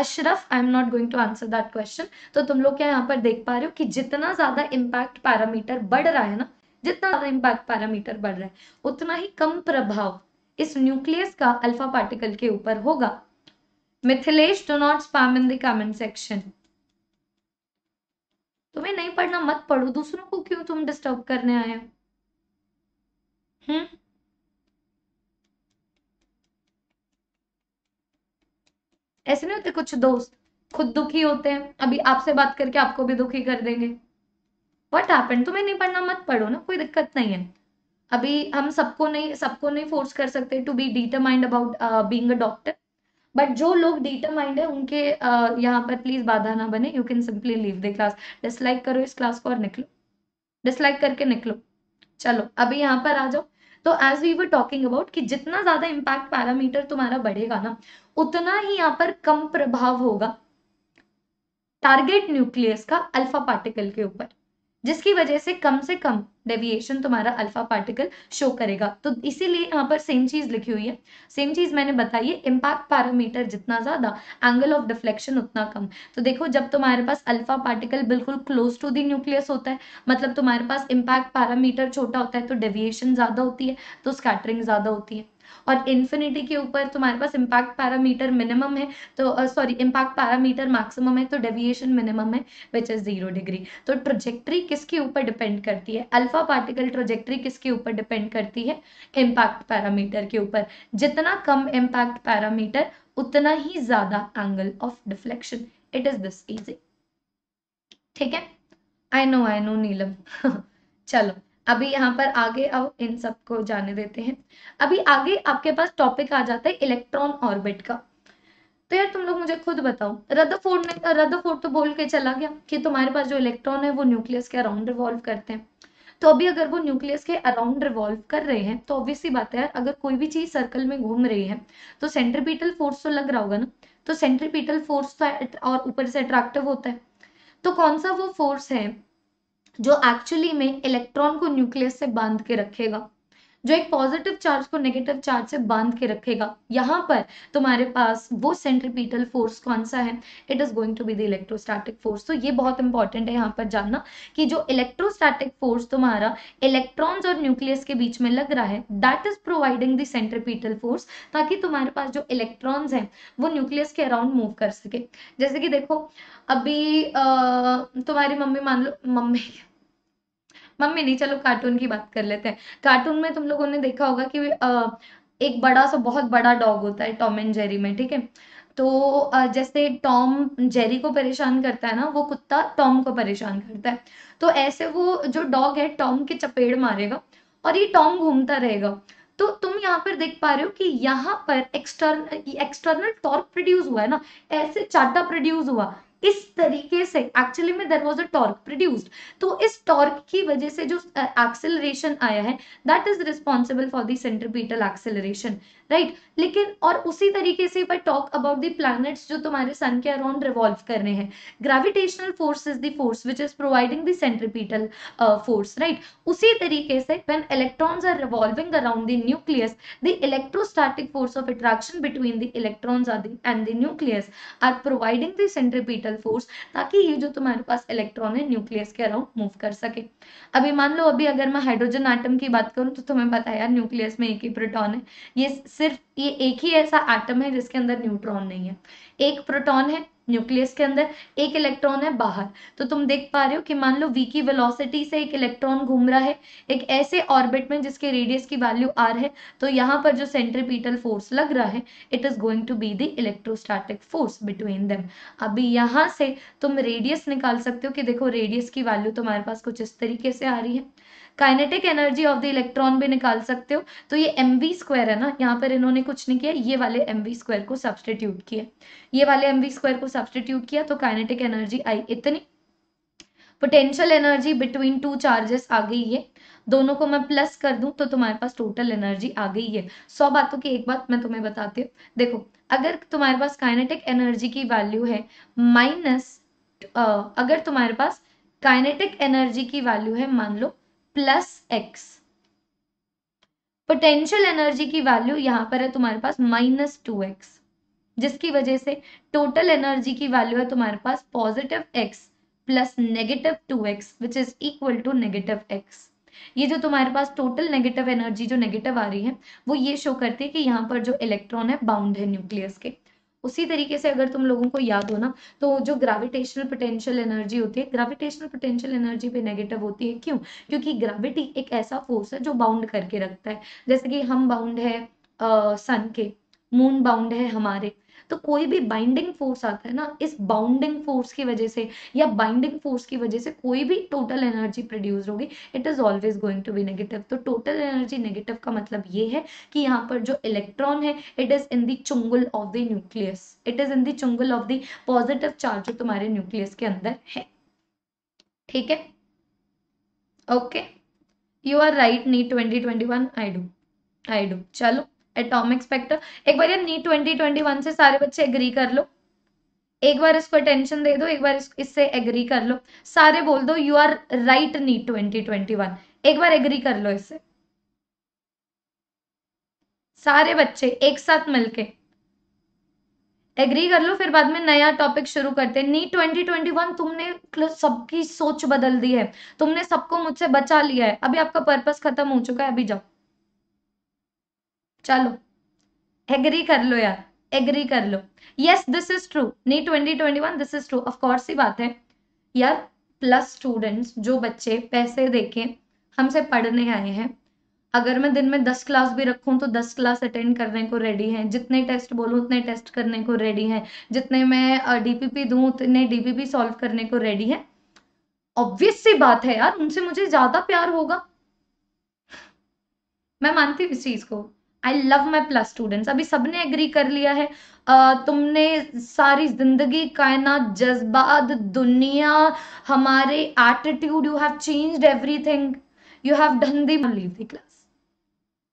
Ashraf I am not going to answer that question तो तुम लोग क्या यहाँ पर देख पा रहे हो कि जितना ज्यादा इम्पैक्ट पैरामीटर बढ़ रहा है ना जितना ज्यादा इम्पैक्ट पैरामीटर बढ़ रहा है उतना ही कम प्रभाव इस न्यूक्लियस का अल्फा पार्टिकल के ऊपर होगा Mithilesh do not spam in the comment section तुम्हें नहीं पढ़ना मत पढ़ो दूसरों को क्यों तुम डिस्टर्ब करने आए हम्म ऐसे नहीं होते कुछ दोस्त खुद दुखी होते हैं अभी आपसे बात करके आपको भी दुखी कर देंगे वट हैपन तुम्हें नहीं पढ़ना मत पढ़ो ना कोई दिक्कत नहीं है अभी हम सबको नहीं सबको नहीं फोर्स कर सकते to be determined about being a doctor but जो लोग डिटरमाइंड है उनके uh, यहाँ पर प्लीज बाधा ना बने you can simply leave the class dislike करो इस क्लास को और निकलो डिसलाइक करके निकलो चलो अभी यहाँ पर आ जाओ तो as we were talking about कि जितना ज्यादा इम्पैक्ट पैरामीटर तुम्हारा बढ़ेगा ना उतना ही यहाँ पर कम प्रभाव होगा टारगेट न्यूक्लियस का अल्फा पार्टिकल के ऊपर जिसकी वजह से कम से कम डेविएशन तुम्हारा अल्फा पार्टिकल शो करेगा तो इसीलिए यहाँ पर सेम चीज लिखी हुई है सेम चीज मैंने बताई है इम्पैक्ट पैरामीटर जितना ज्यादा एंगल ऑफ डिफ्लेक्शन उतना कम तो देखो जब तुम्हारे पास अल्फा पार्टिकल बिल्कुल क्लोज टू दी न्यूक्लियस होता है मतलब तुम्हारे पास इम्पैक्ट पैरामीटर छोटा होता है तो डेविएशन ज्यादा होती है तो स्कैटरिंग ज्यादा होती है और इन्फिनिटी के ऊपर तुम्हारे पास इम्पैक्ट पैरामीटर मिनिमम है तो सॉरी इम्पैक्ट पैरामीटर मैक्सिमम है तो डेविएशन मिनिमम है विच इज जीरो डिग्री तो ट्रोजेक्ट्री किसके ऊपर डिपेंड करती है अल्फा पार्टिकल ट्रोजेक्ट्री किसके ऊपर डिपेंड करती है इम्पैक्ट पैरामीटर के ऊपर जितना कम इम्पैक्ट पैरामीटर उतना ही ज्यादा angle of deflection it is this easy ठीक है आई नो आई नो नीलम चलो अभी यहाँ पर आगे अब इन सबको जाने देते हैं अभी आगे आपके पास टॉपिक आ जाता है इलेक्ट्रॉन ऑर्बिट का तो यार तुम लोग मुझे खुद बताओ फोर्ड ने फोर्ड तो बोल के चला गया कि तुम्हारे पास जो इलेक्ट्रॉन है वो न्यूक्लियस के अराउंड रिवॉल्व करते हैं तो अभी अगर वो न्यूक्लियस के अराउंड रिवॉल्व कर रहे हैं तो ऑब्वियसली बात है यार अगर कोई भी चीज सर्कल में घूम रही है तो सेंट्रीपीटल फोर्स तो लग रहा होगा ना तो सेंट्रीपीटल फोर्स तो और ऊपर से अट्रैक्टिव होता है तो कौन सा वो फोर्स है जो एक्चुअली में इलेक्ट्रॉन को न्यूक्लियस से बांध के रखेगा जो एक पॉजिटिव चार्ज को नेगेटिव चार्ज से बांध के रखेगा यहाँ पर तुम्हारे पास वो सेंट्रीपीटल फोर्स कौन सा है it is going to be the electrostatic force तो ये बहुत इंपॉर्टेंट है यहाँ पर जानना कि जो इलेक्ट्रोस्टैटिक फोर्स तुम्हारा इलेक्ट्रॉन्स और न्यूक्लियस के बीच में लग रहा है that is providing the centripetal force ताकि तुम्हारे पास जो इलेक्ट्रॉन्स हैं वो न्यूक्लियस के अराउंड मूव कर सके जैसे कि देखो अभी तुम्हारी मम्मी मान लो मम्मी मम्मी नहीं चलो कार्टून की बात कर लेते हैं कार्टून में तुम लोगों ने देखा होगा कि आ, एक बड़ा सा बहुत बड़ा डॉग होता है टॉम एंड जेरी में ठीक है तो जैसे टॉम जेरी को परेशान करता है ना वो कुत्ता टॉम को परेशान करता है तो ऐसे वो जो डॉग है टॉम के चपेड़ मारेगा और ये टॉम घूमता रहेगा तो तुम यहाँ पर देख पा रहे हो कि यहाँ पर एक्सटर्नल एक्सटर्नल टॉर्क प्रोड्यूस हुआ है ना ऐसे चाटा प्रोड्यूस हुआ इस तरीके से एक्चुअली में there was a torque produced तो इस टॉर्क की वजह से जो एक्सेलरेशन आया है that is responsible for the acceleration right right? लेकिन और उसी तरीके से by talk about the planets जो तुम्हारे सन के अराउंड रिवॉल्व कर रहे हैं gravitational force is the force which is providing the centripetal force right उसी तरीके से when electrons are revolving around the nucleus the electrostatic force of attraction between the electrons are and the nucleus are providing the centripetal force ताकि ये जो तुम्हारे पास electron है nucleus के अराउंड मूव कर सके अभी मान लो अभी अगर मैं हाइड्रोजन आइटम की बात करूं तो तुम्हें पता है यार न्यूक्लियस में एक ही प्रोटॉन है ये सिर्फ ये एक ही ऐसा एटम है जिसके अंदर न्यूट्रॉन नहीं है एक प्रोटॉन है न्यूक्लियस के अंदर एक इलेक्ट्रॉन है बाहर तो तुम देख पा रहे हो कि मान लो वी की वेलोसिटी से एक इलेक्ट्रॉन घूम रहा है एक ऐसे ऑर्बिट में जिसके रेडियस की वैल्यू आर है तो यहाँ पर जो सेंट्रीपीटल फोर्स लग रहा है it is going to be the electrostatic force between them अभी यहाँ से तुम रेडियस निकाल सकते हो कि देखो रेडियस की वैल्यू तुम्हारे पास कुछ इस तरीके से आ रही है kinetic energy of the electron भी निकाल सकते हो तो ये एम वी स्क्वायर है ना यहाँ पर इन्होंने कुछ नहीं किया ये वाले एम वी स्क्वायर को सब्सटीट्यूट किया ये वाले एम वी स्क्वायर को सब्सटीट्यूट किया तो काइनेटिक एनर्जी आई इतनी potential energy between two charges आ गई है दोनों को मैं प्लस कर दूं तो तुम्हारे पास टोटल एनर्जी आ गई है सौ बातों की एक बात मैं तुम्हें बताती हूँ देखो अगर तुम्हारे पास काइनेटिक एनर्जी की वैल्यू है माइनस अगर तुम्हारे पास काइनेटिक एनर्जी की वैल्यू है मान लो प्लस एक्स पोटेंशियल एनर्जी की वैल्यू यहां पर है तुम्हारे पास माइनस टू एक्स जिसकी वजह से टोटल एनर्जी की वैल्यू है तुम्हारे पास positive x plus negative two x which is equal to negative x ये जो तुम्हारे पास टोटल नेगेटिव एनर्जी जो नेगेटिव आ रही है वो ये शो करती है कि यहाँ पर जो इलेक्ट्रॉन है बाउंड है न्यूक्लियस के उसी तरीके से अगर तुम लोगों को याद हो ना तो जो ग्रेविटेशनल पोटेंशियल एनर्जी होती है ग्रेविटेशनल पोटेंशियल एनर्जी पे नेगेटिव होती है क्यों क्योंकि ग्रेविटी एक ऐसा फोर्स है जो बाउंड करके रखता है जैसे कि हम बाउंड है सन के मून बाउंड है हमारे तो कोई भी बाइंडिंग फोर्स आता है ना इस बाउंडिंग फोर्स की वजह से या बाइंडिंग फोर्स की वजह से कोई भी टोटल एनर्जी प्रोड्यूस होगी it is always going to be negative तो टोटल एनर्जी नेगेटिव का मतलब ये है कि यहाँ पर जो इलेक्ट्रॉन है इट इज इन दी चुंगल of the nucleus it is in the चुंगल ऑफ द पॉजिटिव चार्ज जो तुम्हारे न्यूक्लियस के अंदर है ठीक है okay you are right NEET twenty twenty one I do I do चलो एटॉमिक स्पेक्ट्रम एक बार ये नीट ट्वेंटी ट्वेंटी वन से सारे बच्चे एग्री कर लो एक बार इसको अटेंशन दे दो एक बार इससे एग्री कर लो सारे बोल दो you are right NEET twenty twenty one एक बार एग्री कर लो इससे सारे बच्चे एक साथ मिलके एग्री कर लो फिर बाद में नया टॉपिक शुरू करते हैं नीट ट्वेंटी ट्वेंटी वन तुमने मतलब सबकी सोच बदल दी है तुमने सबको मुझसे बचा लिया है अभी आपका पर्पस खत्म हो चुका है अभी जाओ चलो एग्री कर लो यार एग्री कर लो yes this is true NEET twenty twenty one this is true of course ही बात है यार प्लस स्टूडेंट्स जो बच्चे पैसे देके हमसे पढ़ने आए हैं अगर मैं दिन में दस क्लास भी रखूं तो दस क्लास अटेंड करने को रेडी हैं जितने टेस्ट बोलूं उतने टेस्ट करने को रेडी हैं जितने मैं डीपीपी दूं उतने डीपीपी सॉल्व करने को रेडी है ऑब्वियस सी बात है यार उनसे मुझे ज्यादा प्यार होगा मैं मानती हूँ इस चीज को I love my plus students अभी सबने एग्री कर लिया है आ, तुमने सारी जिंदगी कायनात जज्बात दुनिया हमारे attitude you have changed everything you have done the leave the class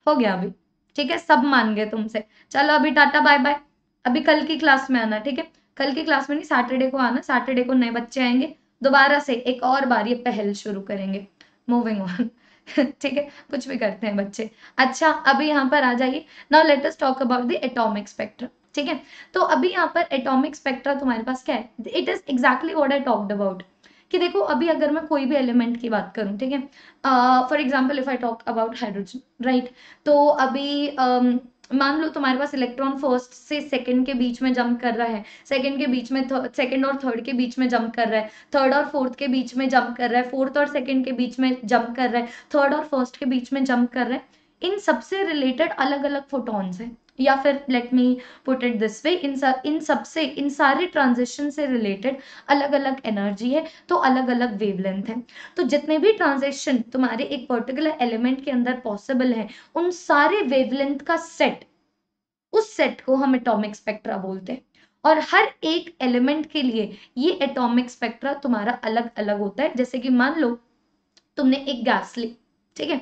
हो गया अभी ठीक है सब मान गए तुमसे चलो अभी टाटा बाय बाय अभी कल की क्लास में आना ठीक है कल की क्लास में नहीं सैटरडे को आना सैटरडे को नए बच्चे आएंगे दोबारा से एक और बार ये पहल शुरू करेंगे मूविंग ऑन ठीक है कुछ भी करते हैं बच्चे अच्छा अभी यहाँ पर आ जाइए now let us talk about the atomic spectrum ठीक है तो अभी यहाँ पर एटॉमिक स्पेक्ट्रा तुम्हारे पास क्या है it is exactly what I talked about कि देखो अभी अगर मैं कोई भी एलिमेंट की बात करूँ ठीक है for example if I talk about hydrogen right तो अभी मान लो तुम्हारे पास इलेक्ट्रॉन फर्स्ट से सेकंड के बीच में जंप कर रहा है सेकंड के बीच में सेकंड और थर्ड के बीच में जंप कर रहा है थर्ड और फोर्थ के बीच में जंप कर रहा है फोर्थ और सेकंड के बीच में जंप कर रहा है थर्ड और फर्स्ट के बीच में जंप कर रहा है इन सबसे रिलेटेड अलग अलग फोटोन्स हैं या फिर let me put it this way in in सब से इन सारे ट्रांजिशन से रिलेटेड अलग अलग एनर्जी है तो अलग अलग वेवलेंथ है तो जितने भी ट्रांजिशन तुम्हारे एक पर्टिकुलर एलिमेंट के अंदर पॉसिबल है उन सारे वेवलेंथ का सेट उस सेट को हम एटॉमिक स्पेक्ट्रा बोलते हैं और हर एक एलिमेंट के लिए ये एटॉमिक स्पेक्ट्रा तुम्हारा अलग अलग होता है जैसे कि मान लो तुमने एक गैस ली ठीक है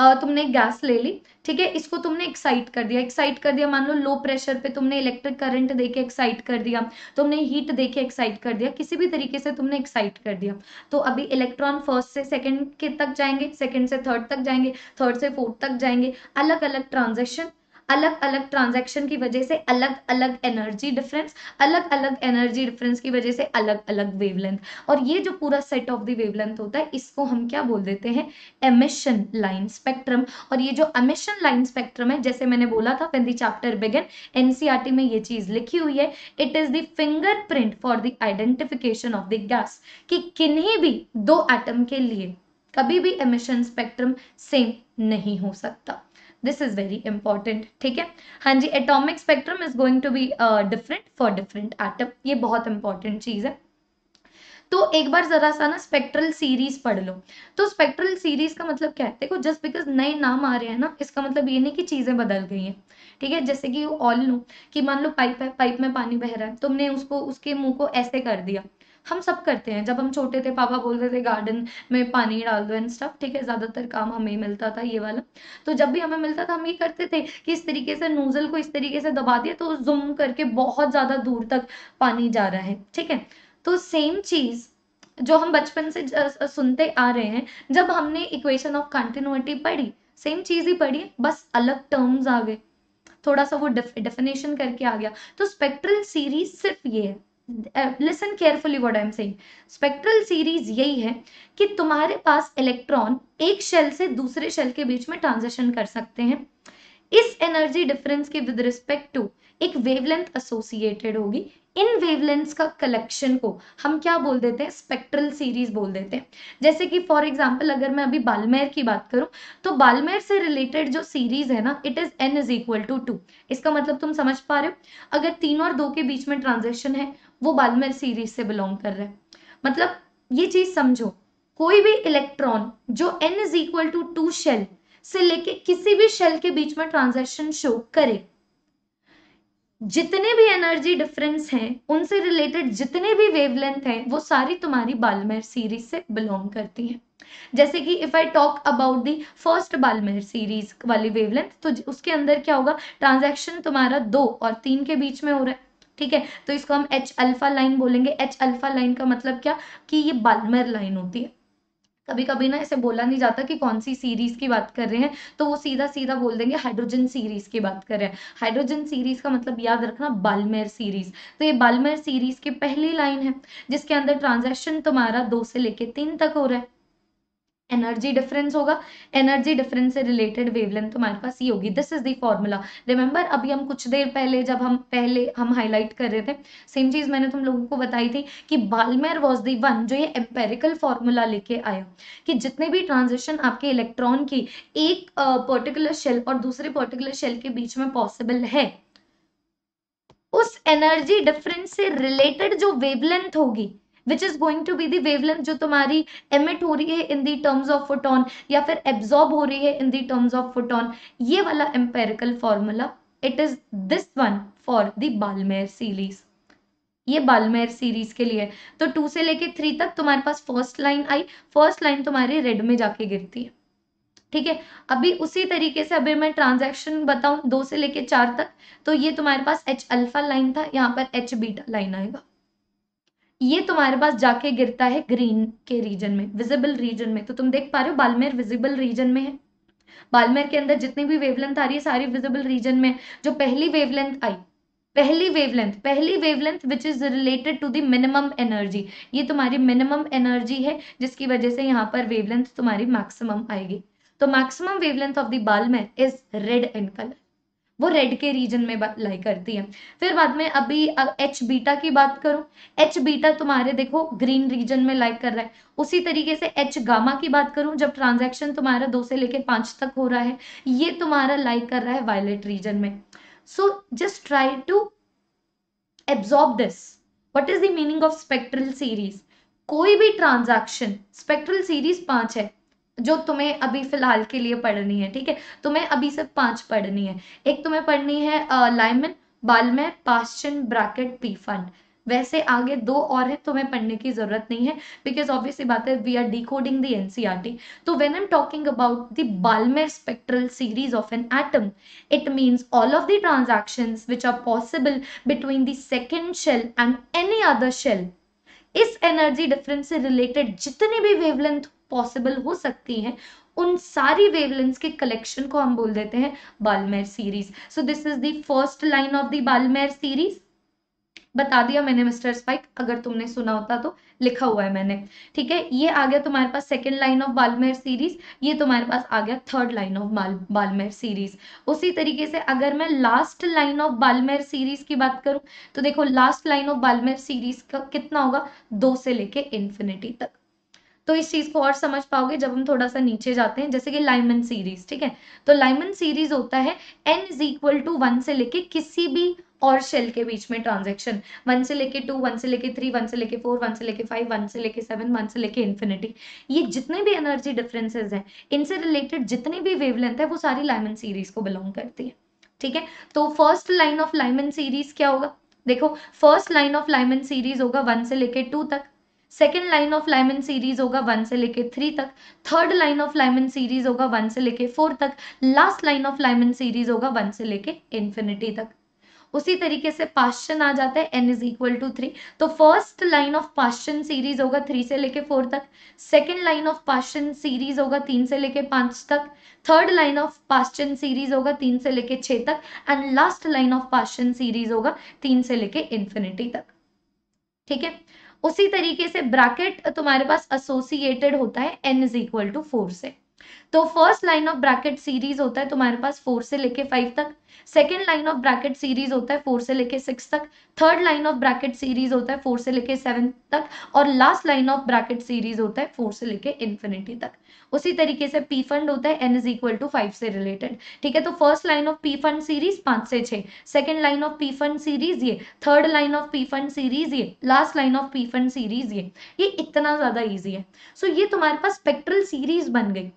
तुमने गैस ले ली ठीक है इसको तुमने एक्साइट कर दिया एक्साइट कर दिया मान लो लो प्रेशर पे तुमने इलेक्ट्रिक करंट देके एक्साइट कर दिया तुमने हीट देके एक्साइट कर दिया किसी भी तरीके से तुमने एक्साइट कर दिया तो अभी इलेक्ट्रॉन फर्स्ट से सेकंड के तक जाएंगे सेकंड से थर्ड तक जाएंगे थर्ड से फोर्थ तक जाएंगे अलग अलग ट्रांजेक्शन अलग अलग ट्रांजेक्शन की वजह से अलग अलग एनर्जी डिफरेंस अलग अलग एनर्जी डिफरेंस की वजह से अलग अलग वेवलेंथ और ये जो पूरा सेट ऑफ दी वेवलेंथ होता है इसको हम क्या बोल देते हैं एमिशन लाइन स्पेक्ट्रम और ये जो एमिशन लाइन स्पेक्ट्रम है जैसे मैंने बोला था when the chapter began NCERT में ये चीज लिखी हुई है it is fingerprint for the identification of the gas कि किन्हीं भी दो एटम के लिए कभी भी एमिशन स्पेक्ट्रम सेम नहीं हो सकता दिस इज वेरी इंपॉर्टेंट ठीक है हाँ जी atomic spectrum is going to be different for different atom ये बहुत इंपॉर्टेंट चीज़ है तो एक बार जरा सा ना स्पेक्ट्रल सीरीज पढ़ लो तो स्पेक्ट्रल सीरीज का मतलब क्या है देखो जस्ट बिकॉज नए नाम आ रहे हैं ना इसका मतलब ये नहीं कि चीज़ें बदल गई हैं ठीक है जैसे कि ऑल लो कि मान लो पाइप है पाइप में पानी बह रहा है तुमने उसको उसके मुंह को ऐसे कर दिया हम सब करते हैं जब हम छोटे थे पापा बोलते थे गार्डन में पानी डाल दो एंड स्टफ ठीक है ज़्यादातर काम हमें मिलता था ये वाला तो जब भी हमें मिलता था हम ये करते थे कि इस तरीके से नोज़ल को इस तरीके से दबा दिया तो जुम करके बहुत ज़्यादा दूर तक पानी जा रहा है ठीक है तो सेम चीज़ जो हम बचपन से सुनते आ रहे हैं जब हमने इक्वेशन ऑफ कंटिन्यूटी पढ़ी सेम चीज़ ही पढ़ी बस अलग टर्म्स आ गए थोड़ा सा वो डेफिनेशन करके आ गया तो स्पेक्ट्रल सीरीज सिर्फ ये है listen carefully what I am saying spectral series यही है कि तुम्हारे पास इलेक्ट्रॉन एक शेल से दूसरे शेल के बीच में ट्रांजिशन कर सकते हैं इस एनर्जी डिफरेंस के विद रिस्पेक्ट टू एक वेवलेंथ एसोसिएटेड होगी इन वेवलेंथ्स का कलेक्शन को हम क्या बोल देते हैं स्पेक्ट्रल सीरीज बोल देते हैं जैसे कि फॉर एग्जांपल अगर मैं अभी बालमेर की बात करूं तो बालमेर से रिलेटेड जो सीरीज है ना it is n is equal to two इसका मतलब तुम समझ पा रहे हो अगर तीन और दो के बीच में ट्रांजेक्शन है वो बालमेर सीरीज से बिलोंग कर रहा है मतलब ये चीज समझो कोई भी इलेक्ट्रॉन जो n is equal to two shell से लेके किसी भी शेल के बीच में ट्रांजेक्शन शो करे जितने भी एनर्जी डिफरेंस हैं उनसे रिलेटेड जितने भी वेवलेंथ हैं वो सारी तुम्हारी बालमेर सीरीज से बिलोंग करती हैं जैसे कि if I talk about the first Balmer series वाली वेवलेंथ तो उसके अंदर क्या होगा ट्रांजेक्शन तुम्हारा दो और तीन के बीच में हो रहा है ठीक है तो इसको हम एच अल्फा लाइन बोलेंगे एच अल्फा लाइन का मतलब क्या कि ये बालमेर लाइन होती है कभी कभी ना ऐसे बोला नहीं जाता कि कौन सी सीरीज की बात कर रहे हैं तो वो सीधा सीधा बोल देंगे हाइड्रोजन सीरीज की बात कर रहे हैं हाइड्रोजन सीरीज का मतलब याद रखना बालमेर सीरीज तो ये बालमेर सीरीज की पहली लाइन है जिसके अंदर ट्रांजेक्शन तुम्हारा दो से लेके तीन तक हो रहा है एनर्जी डिफरेंस होगा एनर्जी डिफरेंस से रिलेटेड वेवलेंथ हमारे पास ये होगी this is the formula remember अभी हम कुछ देर पहले जब हम पहले हम हाईलाइट कर रहे थे सेम चीज मैंने तुम लोगों को बताई थी कि बालमेर वॉज दी वन जो ये एम्पेरिकल फॉर्मूला लेके आया कि जितने भी ट्रांजिशन आपके इलेक्ट्रॉन की एक पर्टिकुलर शेल और दूसरे पर्टिकुलर शेल के बीच में पॉसिबल है उस एनर्जी डिफरेंस से रिलेटेड जो वेवलेंथ होगी which is going to be then जो तुम्हारी एमिट हो रही है in the terms of photon या फिर एब्जॉर्ब हो रही है in the terms of photon ये वाला empirical formula it is this one for the Balmer series ये बालमेर सीरीज के लिए तो टू से लेके थ्री तक तुम्हारे पास फर्स्ट लाइन आई फर्स्ट लाइन तुम्हारी रेड में जाके गिरती है ठीक है अभी उसी तरीके से अभी मैं ट्रांजैक्शन बताऊं दो से लेके चार तक तो ये तुम्हारे पास एच अल्फा लाइन था यहाँ पर एच बीटा लाइन आएगा ये तुम्हारे पास जाके गिरता है ग्रीन के रीजन में विजिबल रीजन में तो तुम देख पा रहे हो बालमेर विजिबल रीजन में है बालमेर के अंदर जितनी भी वेवलेंथ आ रही है सारी विजिबल रीजन में जो पहली वेवलेंथ आई पहली वेवलेंथ पहली wavelength which is related to the minimum energy ये तुम्हारी मिनिमम एनर्जी है जिसकी वजह से यहाँ पर वेवलेंथ तुम्हारी मैक्सिमम आएगी तो maximum wavelength of the Balmer is red in colour वो रेड के रीजन में लाई करती है फिर बाद में अभी एच बीटा की बात करूं एच बीटा तुम्हारे देखो ग्रीन रीजन में लाइक कर रहा है उसी तरीके से एच गामा की बात करूं जब ट्रांजैक्शन तुम्हारा दो से लेके पांच तक हो रहा है ये तुम्हारा लाइक कर रहा है वायलेट रीजन में so just try to absorb this what is the meaning of spectral series कोई भी ट्रांजेक्शन स्पेक्ट्रल सीरीज पांच है जो तुम्हें अभी फिलहाल के लिए पढ़नी है ठीक है तुम्हें अभी सिर्फ पांच पढ़नी है एक तुम्हें पढ़नी है Lyman Balmer Paschen Brackett Pfund वैसे आगे दो और है तुम्हें पढ़ने की जरूरत नहीं है बिकॉज ऑब्वियसली बात है we are decoding the NCERT तो when I am talking about the Balmer spectral series of an atom it means all of the transactions which are possible between the second shell and any other shell इस energy difference से related जितने भी wavelength possible हो सकती हैं उन सारी wavelengths के कलेक्शन को हम बोल देते हैं Balmer series so this is the first line of the Balmer series बता दिया मैंने मिस्टर स्पाइक अगर तुमने सुना होता तो लिखा हुआ है मैंने ठीक है ये आ गया तुम्हारे पास second line of Balmer series ये तुम्हारे पास आ गया third line of Balmer series उसी तरीके से अगर मैं last line of Balmer series की बात करूं तो देखो last line of Balmer series का कितना होगा दो से लेके इन्फिनिटी तक तो इस चीज़ को और समझ पाओगे जब हम थोड़ा सा नीचे जाते हैं जैसे कि लाइमन सीरीज ठीक है तो लाइमन सीरीज होता है n is equal to one से लेके किसी भी और शेल के बीच में ट्रांजेक्शन वन से लेके टू वन से लेके थ्री वन से लेके फोर वन से लेके फाइव वन से लेके सेवन वन से लेके इन्फिनिटी ये जितने भी एनर्जी डिफरेंसेज हैं इनसे रिलेटेड जितने भी वेवलेंथ है वो सारी लाइमन सीरीज को बिलोंग करती है ठीक है तो first line of Lyman series क्या होगा देखो first line of Lyman series होगा वन से लेके टू तक second line of Lyman series होगा वन से लेके थ्री तक third line of Lyman series होगा वन से लेके फोर तक last line of Lyman series होगा वन से लेके इन्फिनिटी तक उसी तरीके से पाश्चन आ जाता है n is equal to three तो first line of Paschen series होगा थ्री से लेके फोर तक second line of Paschen series होगा तीन से लेके पांच तक third line of Paschen series होगा तीन से लेके छः तक and last line of Paschen series होगा तीन से लेके इन्फिनिटी तक ठीक है उसी तरीके से ब्रैकेट तुम्हारे पास एसोसिएटेड होता है n is equal to four से तो first line of Brackett series होता है तुम्हारे पास फोर से लेके फाइव तक second line of Brackett series होता है फोर से लेके सिक्स तक third line of Brackett series होता है फोर से लेके सेवन तक और last line of Brackett series होता है फोर से लेके इन्फिनिटी तक उसी तरीके से पी फंड होता है n is equal to five से रिलेटेड ठीक है तो first line of Pfund series पांच से छह second line of Pfund series ये third line of Pfund series ये last line of Pfund series ये ये इतना ज्यादा ईजी है सो so, ये तुम्हारे पास स्पेक्ट्रल सीरीज बन गई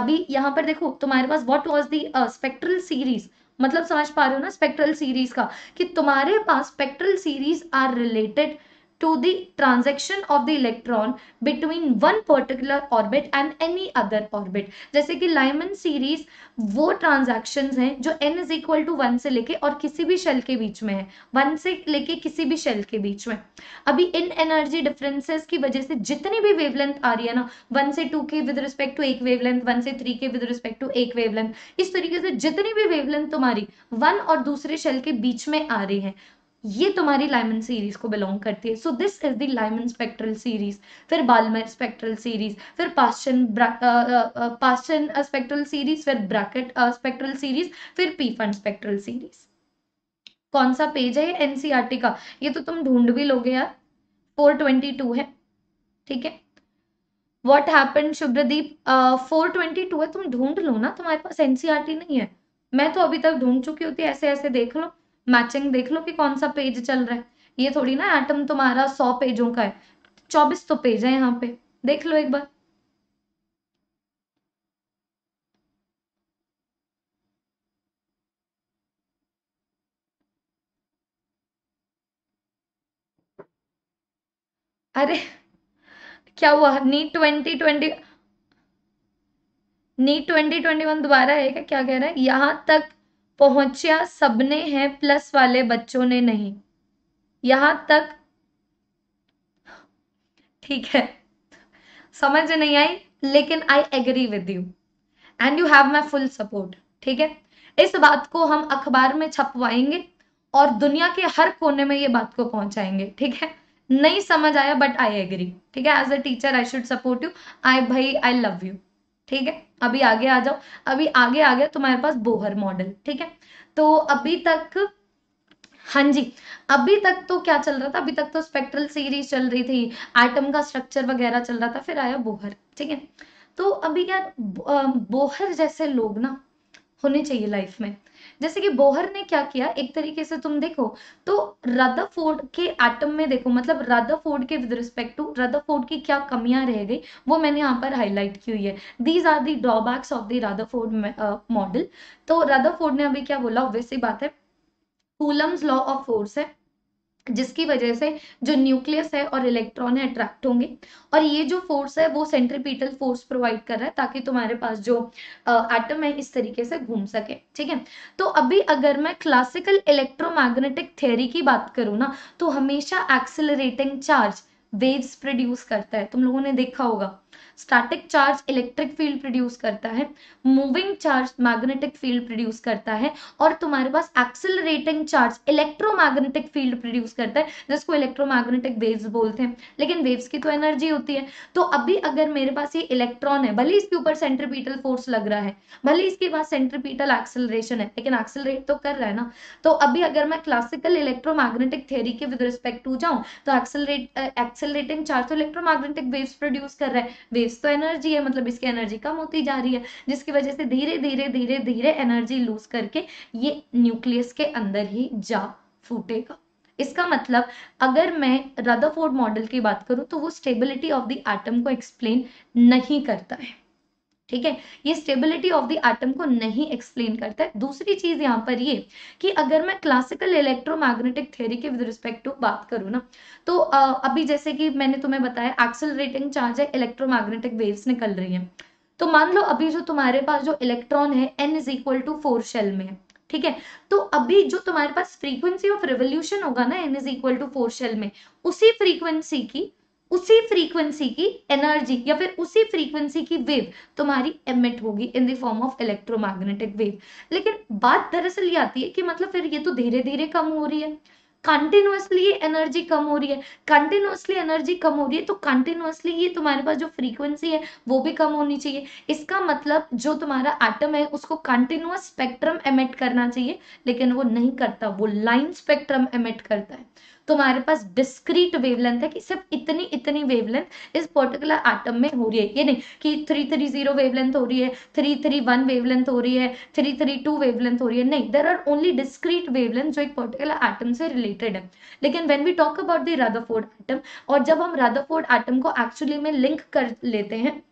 अभी यहाँ पर देखो तुम्हारे पास what was the spectral series मतलब समझ पा रहे हो ना स्पेक्ट्रल सीरीज का कि तुम्हारे पास spectral series are related to the transaction of the electron between one particular orbit and any other orbit जैसे कि लाइमन सीरीज वो ट्रांजेक्शन हैं जो n is equal to one से लेके और किसी भी शेल के बीच में है वन से लेके किसी भी शेल के बीच में अभी इन एनर्जी डिफरेंसेस की वजह से जितनी भी वेवलेंथ आ रही है ना वन से टू के विद रिस्पेक्ट टू एक वेवलेंथ वन से थ्री के विद रिस्पेक्ट टू एक वेवलेंथ इस तरीके से जितनी भी वेवलेंथ तुम्हारी वन और दूसरे शेल के बीच में आ रही है ये तुम्हारी लाइमन सीरीज को बिलोंग करती है so this is the Lyman spectral series फिर बालमर स्पेक्ट्रल सीरीज फिर पास्चन पास्चन स्पेक्ट्रल सीरीज फिर ब्रैकेट स्पेक्ट्रल सीरीज फिर पी स्पेक्ट्रल सीरीज कौन सा पेज है एनसीईआरटी e का ये तो तुम ढूंढ भी लोगे यार 422 है ठीक है what happen Shubhradeep four twenty two है तुम ढूंढ लो ना तुम्हारे पास एनसीआरटी e नहीं है मैं तो अभी तक ढूंढ चुकी होती ऐसे ऐसे देख लो मैचिंग देख लो कि कौन सा पेज चल रहा है ये थोड़ी ना एटम तुम्हारा सौ पेजों का है चौबीस तो पेज है यहाँ पे देख लो एक बार अरे क्या हुआ NEET twenty twenty NEET twenty twenty one दोबारा है क्या कह रहा है यहां तक पहुंचा सबने है प्लस वाले बच्चों ने नहीं यहां तक ठीक है समझ नहीं आई लेकिन I agree with you and you have my full support ठीक है इस बात को हम अखबार में छपवाएंगे और दुनिया के हर कोने में ये बात को पहुंचाएंगे ठीक है नहीं समझ आया बट आई एग्री ठीक है as a teacher I should support you I भाई आई लव यू ठीक है अभी आगे आ जाओ अभी आगे आ गया तुम्हारे पास बोहर मॉडल ठीक है तो अभी तक हाँ जी अभी तक तो क्या चल रहा था अभी तक तो स्पेक्ट्रल सीरीज चल रही थी आइटम का स्ट्रक्चर वगैरह चल रहा था फिर आया बोहर ठीक है तो अभी यार बोहर जैसे लोग ना होने चाहिए लाइफ में जैसे कि बोहर ने क्या किया एक तरीके से तुम देखो तो रदरफोर्ड के एटम में देखो मतलब रदरफोर्ड के विद रिस्पेक्ट टू रदरफोर्ड की क्या कमियां रह गई वो मैंने यहाँ पर हाईलाइट की हुई है these are the drawbacks of the Rutherford model तो रदरफोर्ड ने अभी क्या बोला ऑब्वियसली बात है कूलम्स लॉ ऑफ फोर्स है जिसकी वजह से जो न्यूक्लियस है और इलेक्ट्रॉन है अट्रैक्ट होंगे और ये जो फोर्स है वो सेंट्रीपीटल फोर्स प्रोवाइड कर रहा है ताकि तुम्हारे पास जो एटम है इस तरीके से घूम सके ठीक है तो अभी अगर मैं क्लासिकल इलेक्ट्रोमैग्नेटिक थ्योरी की बात करूँ ना तो हमेशा एक्सिलरेटिंग चार्ज वेव्स प्रोड्यूस करता है तुम लोगों ने देखा होगा static charge electric field produce करता है moving charge magnetic field produce करता है और तुम्हारे पास accelerating charge electromagnetic field produce करता है जिसको इलेक्ट्रोमैग्नेटिक वेव्स बोलते हैं लेकिन वेव्स की तो एनर्जी होती है तो अभी अगर मेरे पास ये इलेक्ट्रॉन है भले इसके ऊपर सेंट्रीपीटल फोर्स लग रहा है भले इसके पास सेंट्रीपीटल एक्सिलेशन है लेकिन एक्सेलरेट तो कर रहा है ना तो अभी अगर मैं क्लासिकल इलेक्ट्रोमैग्नेटिक थ्योरी के विद रिस्पेक्ट टू जाऊं तो एक्सेलरेट एक्सेलरेटिंग चार्ज तो इलेक्ट्रोमैग्नेटिक वेव्स प्रोड्यूस कर रहा है वेव्स तो एनर्जी है मतलब इसकी एनर्जी कम होती जा रही है जिसकी वजह से धीरे धीरे धीरे धीरे एनर्जी लूज करके ये न्यूक्लियस के अंदर ही जा फूटेगा इसका मतलब अगर मैं रदरफोर्ड मॉडल की बात करूं तो वो स्टेबिलिटी ऑफ द एटम को एक्सप्लेन नहीं करता है ठीक है ये स्टेबिलिटी ऑफ द एटम को नहीं एक्सप्लेन करता है दूसरी चीज यहाँ पर ये कि अगर मैं क्लासिकल इलेक्ट्रोमैग्नेटिक थ्योरी के विद रिस्पेक्ट टू बात करूँ ना तो अभी जैसे कि मैंने तुम्हें बताया एक्सेलरेटिंग चार्ज है इलेक्ट्रोमैग्नेटिक वेव्स निकल रही है तो मान लो अभी जो तुम्हारे पास जो इलेक्ट्रॉन है n is equal to four shell में है ठीक है तो अभी जो तुम्हारे पास फ्रीक्वेंसी ऑफ रेवोल्यूशन होगा ना n is equal to four shell में उसी फ्रीक्वेंसी की उसी फ्रीक्वेंसी की एनर्जी या फिर उसी फ्रीक्वेंसी की वेव तुम्हारी एमिट होगी in the form of electromagnetic wave लेकिन बात दरअसल ये आती है कि मतलब फिर ये तो धीरे धीरे कम हो रही है कंटिन्यूसली एनर्जी कम हो रही है कंटिन्यूसली एनर्जी कम हो रही है तो कंटिन्यूसली ये तुम्हारे पास जो फ्रीक्वेंसी है वो भी कम होनी चाहिए इसका मतलब जो तुम्हारा एटम है उसको कंटिन्यूस स्पेक्ट्रम एमिट करना चाहिए लेकिन वो नहीं करता वो लाइन स्पेक्ट्रम एमिट करता है तो हमारे पास डिस्क्रीट वेवलेंथ है कि सिर्फ इतनी इतनी वेवलेंथ इस पर्टिकुलर आइटम में हो रही है ये नहीं कि थ्री थ्री जीरो वेवलेंथ हो रही है थ्री थ्री वन वेवलेंथ हो रही है थ्री थ्री टू वेवलेंथ हो रही है नहीं there are only discrete wavelength जो एक पर्टिकुलर आइटम से रिलेटेड है लेकिन when we talk about the Rutherford atom और जब हम राधाफोर्ड आइटम को एक्चुअली में लिंक कर लेते हैं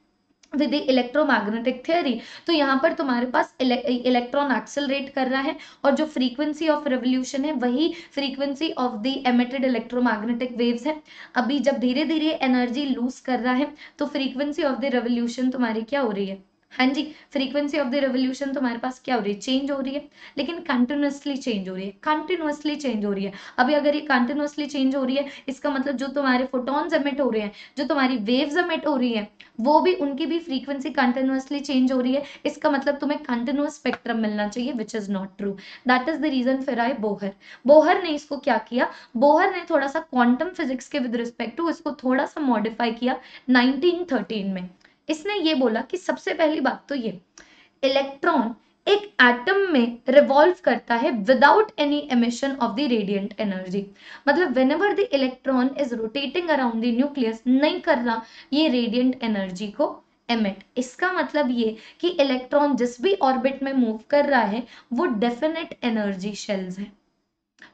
विद इलेक्ट्रोमैग्नेटिक थ्योरी तो यहाँ पर तुम्हारे पास इलेक्ट्रॉन एक्सेलरेट कर रहा है और जो फ्रीक्वेंसी ऑफ रेवोल्यूशन है वही frequency of the emitted electromagnetic waves है अभी जब धीरे धीरे एनर्जी लूज कर रहा है तो फ्रीक्वेंसी ऑफ द रेवोल्यूशन तुम्हारी क्या हो रही है हाँ जी फ्रीक्वेंसी ऑफ द रेवोल्यूशन तो हमारे पास क्या हो रही है चेंज हो रही है लेकिन कंटिन्यूसली चेंज हो रही है कंटिन्यूसली चेंज हो रही है अभी अगर ये कंटिन्यूसली चेंज हो रही है इसका मतलब जो तुम्हारे फोटोन एमिट हो रहे हैं जो तुम्हारी वेव्स एमिट हो रही है वो भी उनकी भी फ्रीक्वेंसी कंटिन्यूसली चेंज हो रही है इसका मतलब तुम्हें कंटिन्यूस स्पेक्ट्रम मिलना चाहिए which is not true that is the reason फिर आई बोहर बोहर ने इसको क्या किया बोहर ने थोड़ा सा क्वांटम फिजिक्स के विद रिस्पेक्ट टू इसको थोड़ा सा मॉडिफाई किया 1913 में इसने ये बोला कि सबसे पहली बात तो ये इलेक्ट्रॉन एक एटम में रिवॉल्व करता है without any emission of the radiant energy मतलब whenever the electron is rotating around the nucleus नहीं कर रहा ये रेडिएंट एनर्जी को एमिट इसका मतलब ये कि इलेक्ट्रॉन जिस भी ऑर्बिट में मूव कर रहा है वो डेफिनेट एनर्जी शेल्स है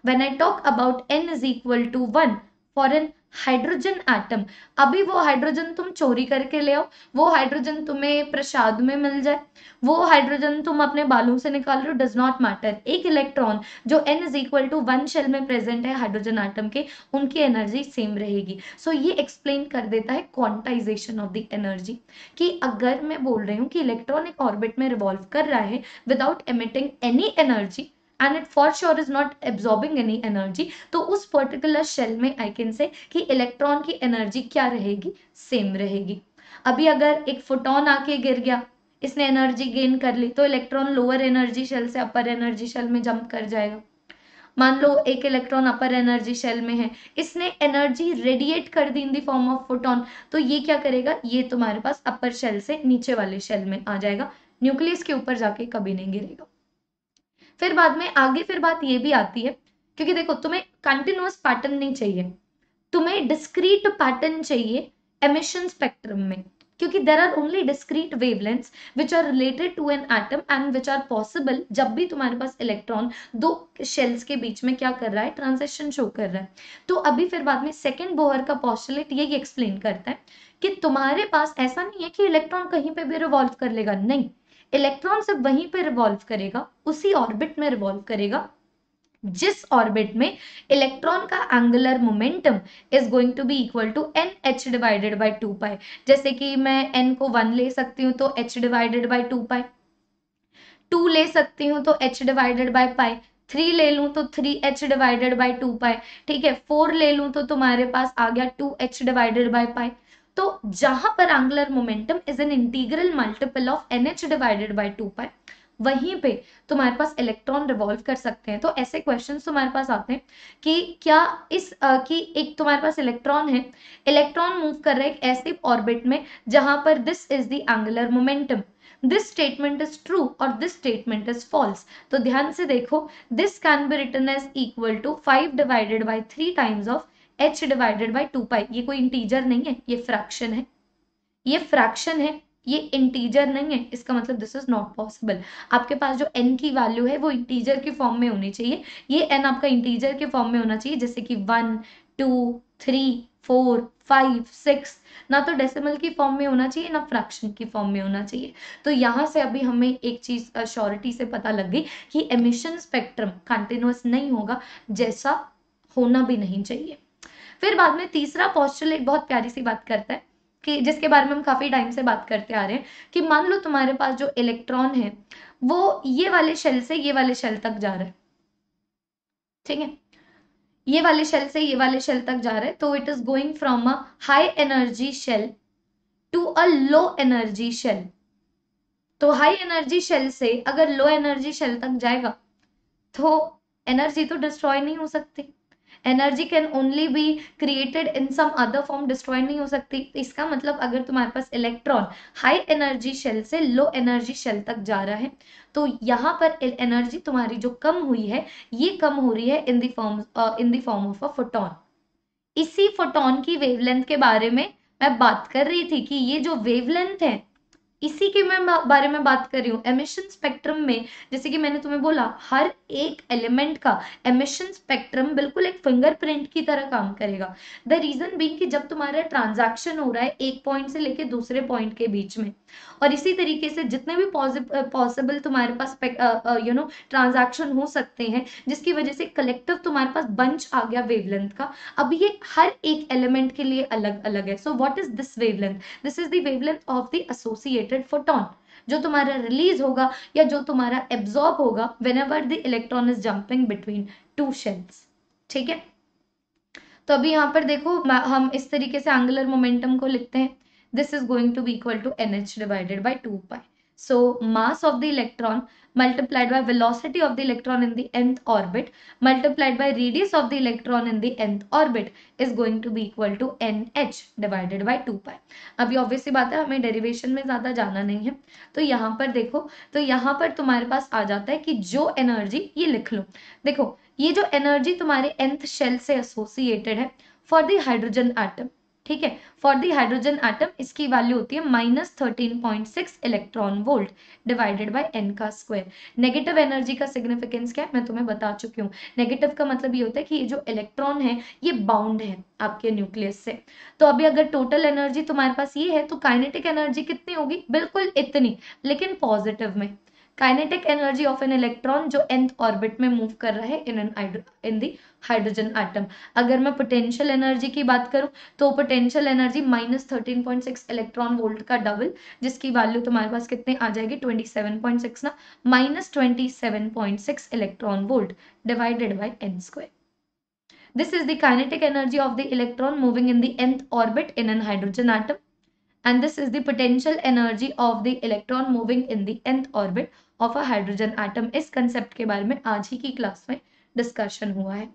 when I talk about n is equal to one for an hydrogen atom अभी वो हाइड्रोजन तुम चोरी करके ले आओ वो हाइड्रोजन तुम्हें प्रसाद में मिल जाए वो हाइड्रोजन तुम अपने बालों से निकाल रहे हो डज नॉट मैटर एक इलेक्ट्रॉन जो n is equal to one shell में प्रेजेंट है हाइड्रोजन एटम के उनकी एनर्जी सेम रहेगी सो so, ये एक्सप्लेन कर देता है क्वांटाइजेशन ऑफ द एनर्जी कि अगर मैं बोल रही हूँ कि इलेक्ट्रॉन एक ऑर्बिट में रिवॉल्व कर रहा है without emitting any energy and it for sure is not absorbing any energy तो उस पर्टिकुलर शेल में आई कैन से कि इलेक्ट्रॉन की एनर्जी क्या रहेगी सेम रहेगी अभी अगर एक फोटोन आके गिर गया इसने एनर्जी गेन कर ली तो इलेक्ट्रॉन लोअर एनर्जी शेल से अपर एनर्जी शेल में जंप कर जाएगा मान लो एक इलेक्ट्रॉन अपर एनर्जी शेल में है इसने एनर्जी रेडिएट कर दी in the form of photon तो ये क्या करेगा ये तुम्हारे पास अपर शेल से नीचे वाले शेल में आ जाएगा न्यूक्लियस के ऊपर जाके कभी नहीं गिरेगा फिर बाद में आगे फिर बात ये भी आती है क्योंकि देखो तुम्हें कंटिन्यूस पैटर्न नहीं चाहिए तुम्हें डिस्क्रीट पैटर्न चाहिए एमिशन स्पेक्ट्रम में क्योंकि there are only discrete wavelengths which are related to an atom and which are possible जब भी तुम्हारे पास इलेक्ट्रॉन दो शेल्स के बीच में क्या कर रहा है ट्रांजेक्शन शो कर रहा है तो अभी फिर बाद में सेकेंड बोहर का पॉस्टुलेट यही एक्सप्लेन करता है कि तुम्हारे पास ऐसा नहीं है कि इलेक्ट्रॉन कहीं पे भी रिवॉल्व कर लेगा नहीं इलेक्ट्रॉन सब वहीं पर रिवॉल्व करेगा उसी ऑर्बिट में रिवॉल्व करेगा जिस ऑर्बिट में इलेक्ट्रॉन का angular momentum is going to be equal to n h divided by two pi जैसे कि मैं एन को वन ले सकती हूँ तो h divided by two pi two ले सकती हूँ तो h divided by pi three ले लूँ तो three h divided by two pi ठीक है फोर ले लूँ तो तुम्हारे पास आ गया two h divided by pi तो जहां पर angular momentum is an integral multiple of n h divided by two pi वहीं पे तुम्हारे पास इलेक्ट्रॉन रिवॉल्व कर सकते हैं तो ऐसे क्वेश्चंस तुम्हारे पास आते हैं कि क्या इस आ, कि एक तुम्हारे पास इलेक्ट्रॉन है इलेक्ट्रॉन मूव कर रहा है एक ऐसे ऑर्बिट में जहां पर this is the angular momentum this statement is true और दिस स्टेटमेंट इज फॉल्स तो ध्यान से देखो this can be written as equal to five divided by three times of h divided by two pi ये कोई integer नहीं है ये फ्रैक्शन है ये फ्रैक्शन है ये इंटीजर नहीं है इसका मतलब दिस इज नॉट पॉसिबल आपके पास जो एन की वैल्यू है वो इंटीजर के फॉर्म में होनी चाहिए ये एन आपका इंटीजर के फॉर्म में होना चाहिए जैसे कि one two three four five six ना तो डेसिमल की फॉर्म में होना चाहिए ना फ्रैक्शन की फॉर्म में होना चाहिए तो यहाँ से अभी हमें एक चीज श्योरिटी से पता लग गई कि एमिशन स्पेक्ट्रम कंटिन्यूस नहीं होगा जैसा होना भी नहीं चाहिए फिर बाद में तीसरा पॉस्टल एक बहुत प्यारी सी बात करता है कि जिसके बारे में हम काफ़ी टाइम से बात करते आ रहे हैं कि मान लो तुम्हारे पास जो इलेक्ट्रॉन है वो ये वाले शेल से ये वाले शेल तक जा रहा है ठीक है ये वाले शेल से ये वाले शेल तक जा रहे तो it is going from a high energy shell to a low energy shell तो हाई एनर्जी शेल से अगर लो एनर्जी शेल तक जाएगा तो एनर्जी तो डिस्ट्रॉय नहीं हो सकती energy can only be created in some other form destroy नहीं हो सकती इसका मतलब अगर तुम्हारे पास इलेक्ट्रॉन हाई एनर्जी शेल से लो एनर्जी शेल तक जा रहा है तो यहाँ पर एनर्जी तुम्हारी जो कम हुई है ये कम हो रही है in the form in the form of a photon इसी फोटोन की वेवलेंथ के बारे में मैं बात कर रही थी कि ये जो वेवलेंथ है इसी के मैं बारे में बात कर रही हूँ एमिशन स्पेक्ट्रम में जैसे कि मैंने तुम्हें बोला हर एक एलिमेंट का एमिशन स्पेक्ट्रम बिल्कुल एक फिंगरप्रिंट की तरह काम करेगा द रीजन बीइंग कि जब तुम्हारा ट्रांजैक्शन हो रहा है एक पॉइंट से लेके दूसरे पॉइंट के बीच में और इसी तरीके से जितने भी पॉसिबल तुम्हारे पास यू नो ट्रांजैक्शन हो सकते हैं जिसकी वजह से कलेक्टिव तुम्हारे पास बंच आ गया वेवलेंथ का अब ये हर एक एलिमेंट के लिए अलग अलग है so what is this wavelength this is the wavelength of the associate radiated photon जो तुम्हारा रिलीज होगा या जो तुम्हारा एब्जॉर्ब होगा whenever the electron is jumping between two shells ठीक है तो अभी यहाँ पर देखो हम इस तरीके से एंगुलर मोमेंटम को लिखते हैं this is going to be equal to n h divided by two pi So mass of the electron multiplied by velocity of the electron in the nth orbit multiplied by radius of the electron in the nth orbit is going to be equal to nh divided by 2 pi. अभी obvious सी बात है हमें derivation में ज़्यादा जाना नहीं है तो यहाँ पर देखो तो यहाँ पर तुम्हारे पास आ जाता है कि जो एनर्जी ये लिख लो देखो ये जो एनर्जी तुम्हारे nth शेल से एसोसिएटेड है फॉर द हाइड्रोजन एटम ठीक है फॉर दी हाइड्रोजन आइटम इसकी वैल्यू होती है minus thirteen point six electron volt divided by n का स्क्वायर नेगेटिव एनर्जी का सिग्निफिकेंस क्या है मैं तुम्हें बता चुकी हूँ नेगेटिव का मतलब ये होता है कि ये जो इलेक्ट्रॉन है ये बाउंड है आपके न्यूक्लियस से तो अभी अगर टोटल एनर्जी तुम्हारे पास ये है तो काइनेटिक एनर्जी कितनी होगी बिल्कुल इतनी लेकिन पॉजिटिव में kinetic energy of an electron जो एंथ ऑर्बिट में मूव कर रहा है in an in the hydrogen atom अगर मैं पोटेंशियल एनर्जी की बात करूं तो potential energy minus thirteen point six electron volt का डबल जिसकी वैल्यू तुम्हारे पास कितने आ जाएगी ट्वेंटी सेवन पॉइंट सिक्स ना minus twenty seven point six electron volt divided by n square this is the kinetic energy of the electron moving in the nth orbit in an hydrogen atom and this is the potential energy of the electron moving in the nth orbit of a hydrogen atom is concept ke bare mein aaj hi ki class mein discussion hua hai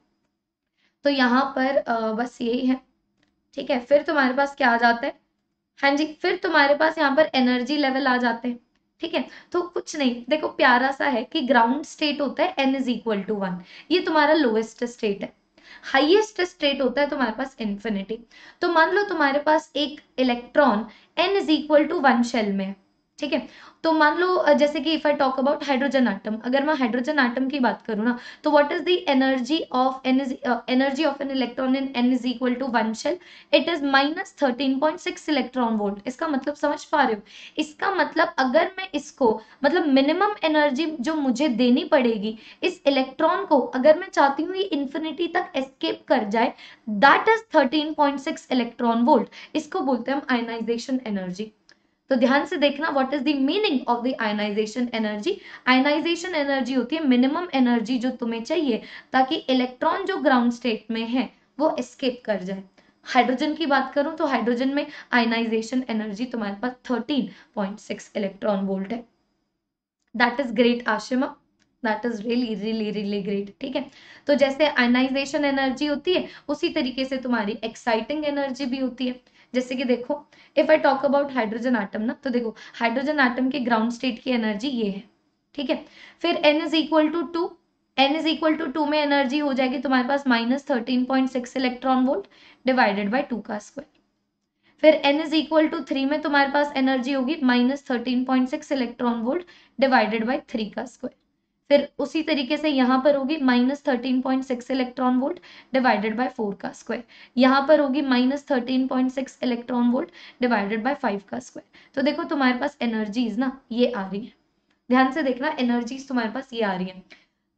तो यहाँ पर बस यही है ठीक है फिर तुम्हारे पास क्या आ जाता है हाँ जी फिर तुम्हारे पास यहाँ पर एनर्जी लेवल आ जाते हैं ठीक है तो कुछ नहीं देखो प्यारा सा है कि ग्राउंड स्टेट होता है n is equal to one ये तुम्हारा लोएस्ट स्टेट है हाईएस्ट स्टेट होता है तुम्हारे पास इन्फिनिटी तो मान लो तुम्हारे पास एक electron n is equal to one shell में है ठीक है तो मान लो जैसे कि if I talk about hydrogen atom अगर मैं हाइड्रोजन आइटम की बात करूँ ना तो what is the energy of an energy of an electron in n is equal to one shell it is minus thirteen point six electron volt इसका मतलब समझ पा रहे हो इसका मतलब अगर मैं इसको मतलब मिनिमम एनर्जी जो मुझे देनी पड़ेगी इस इलेक्ट्रॉन को अगर मैं चाहती हूँ ये इन्फिनिटी तक एस्केप कर जाए that is thirteen point six electron volt इसको बोलते हैं हम आयनाइजेशन एनर्जी तो ध्यान से देखना what is the meaning of the ionization energy ionization energy होती है मिनिमम एनर्जी जो तुम्हें चाहिए ताकि इलेक्ट्रॉन जो ग्राउंड स्टेट में है वो एस्केप कर जाए हाइड्रोजन की बात करूं तो हाइड्रोजन में आयनाइजेशन एनर्जी तुम्हारे पास thirteen point six electron volt है that is great Ashima that is really really really great ठीक है तो जैसे आयनाइजेशन एनर्जी होती है उसी तरीके से तुम्हारी एक्साइटिंग एनर्जी भी होती है जैसे कि देखो if I talk about hydrogen atom ना तो देखो हाइड्रोजन आइटम के ग्राउंड स्टेट की एनर्जी ये है ठीक है फिर n is equal to two n is equal to two में एनर्जी हो जाएगी तुम्हारे पास minus thirteen point six electron volt divided by two का स्क्वायर फिर n is equal to three में तुम्हारे पास एनर्जी होगी minus thirteen point six electron volt divided by three का स्क्वायर फिर उसी तरीके से यहाँ पर होगी minus thirteen point six electron volt divided by four का स्क्वायर यहाँ पर होगी minus thirteen point six electron volt divided by five का स्क्वायर तो देखो तुम्हारे पास एनर्जीज ना ये आ रही है ध्यान से देखना एनर्जीज तुम्हारे पास ये आ रही है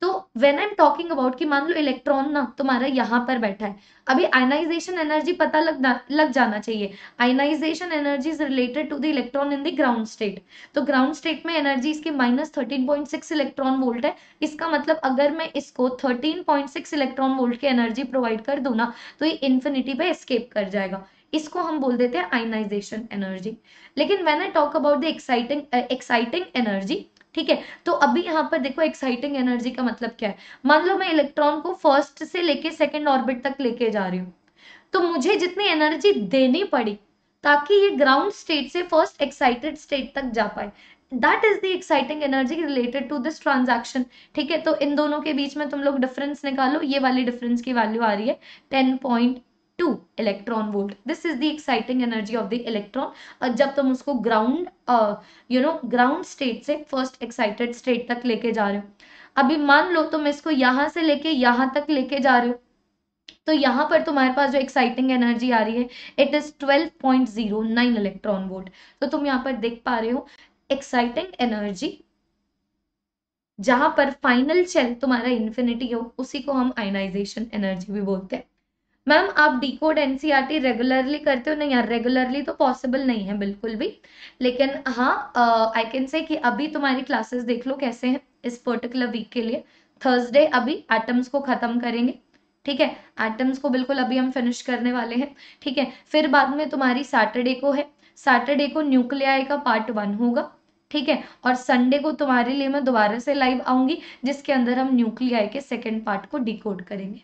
तो when I am talking about कि मान लो इलेक्ट्रॉन ना तुम्हारा यहाँ पर बैठा है अभी आयनाइजेशन एनर्जी पता लग लग जाना चाहिए ionization energy is related to the electron in the ground state तो ग्राउंड स्टेट में एनर्जी इसकी minus thirteen point six electron volt है इसका मतलब अगर मैं इसको thirteen point six electron volt की एनर्जी प्रोवाइड कर दूँ ना तो ये इन्फिनिटी पे एस्केप कर जाएगा इसको हम बोल देते हैं आयनाइजेशन एनर्जी लेकिन when I talk about the exciting exciting energy ठीक है तो अभी यहाँ पर देखो एक्साइटिंग एनर्जी का मतलब क्या है मान लो मैं इलेक्ट्रॉन को फर्स्ट से लेके सेकेंड ऑर्बिट तक लेके जा रही हूँ तो मुझे जितनी एनर्जी देनी पड़ी ताकि ये ग्राउंड स्टेट से फर्स्ट एक्साइटेड स्टेट तक जा पाए that is the exciting energy related to this transaction ठीक है तो इन दोनों के बीच में तुम लोग डिफरेंस निकालो ये वाली डिफरेंस की वैल्यू आ रही है ten point two electron volt this is the exciting energy of the electron और जब तुम उसको ground you know ground state से फर्स्ट एक्साइटेड स्टेट तक लेके जा रहे हो अभी मान लो तुम इसको यहां से लेके यहां तक लेके जा रहे हो तो यहां पर तुम्हारे पास जो एक्साइटिंग एनर्जी आ रही है इट इज 12.09 इलेक्ट्रॉन वोल्ट तो तुम यहां पर देख पा रहे हो एक्साइटिंग एनर्जी जहां पर फाइनल शेल तुम्हारा इन्फिनिटी हो उसी को हम आयनाइजेशन एनर्जी भी बोलते हैं मैम आप डी कोड एनसीआरटी रेगुलरली करते हो नहीं यार रेगुलरली तो पॉसिबल नहीं है बिल्कुल भी लेकिन हाँ आई कैन से कि अभी तुम्हारी क्लासेस देख लो कैसे हैं इस पर्टिकुलर वीक के लिए थर्सडे अभी एटम्स को खत्म करेंगे ठीक है एटम्स को बिल्कुल अभी हम फिनिश करने वाले हैं ठीक है फिर बाद में तुम्हारी सैटरडे को है सैटरडे को न्यूक्लियाई का पार्ट वन होगा ठीक है और संडे को तुम्हारे लिए मैं दोबारा से लाइव आऊंगी जिसके अंदर हम न्यूक्लियाई के सेकेंड पार्ट को डिकोड करेंगे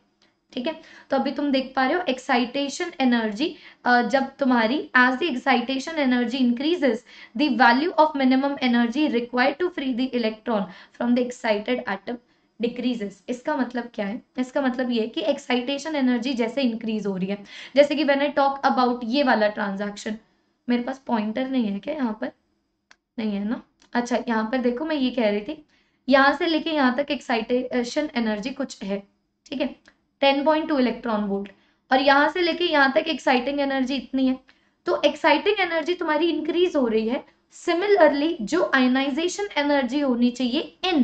ठीक है तो अभी तुम देख पा रहे हो एक्साइटेशन एनर्जी जब तुम्हारी as the excitation energy increases the value of minimum energy required to free the electron from the excited atom decreases इसका मतलब क्या है इसका मतलब ये है कि एक्साइटेशन एनर्जी जैसे इंक्रीज हो रही है जैसे कि मैंने टॉक अबाउट ये वाला ट्रांजेक्शन मेरे पास पॉइंटर नहीं है क्या यहाँ पर नहीं है ना अच्छा यहाँ पर देखो मैं ये कह रही थी यहाँ से लेके यहाँ तक एक्साइटेशन एनर्जी कुछ है ठीक है ten point two electron volt और यहाँ से लेके यहाँ तक एक्साइटिंग एनर्जी इतनी है तो एक्साइटिंग एनर्जी तुम्हारी इंक्रीज हो रही है सिमिलरली जो आयनाइजेशन एनर्जी होनी चाहिए इन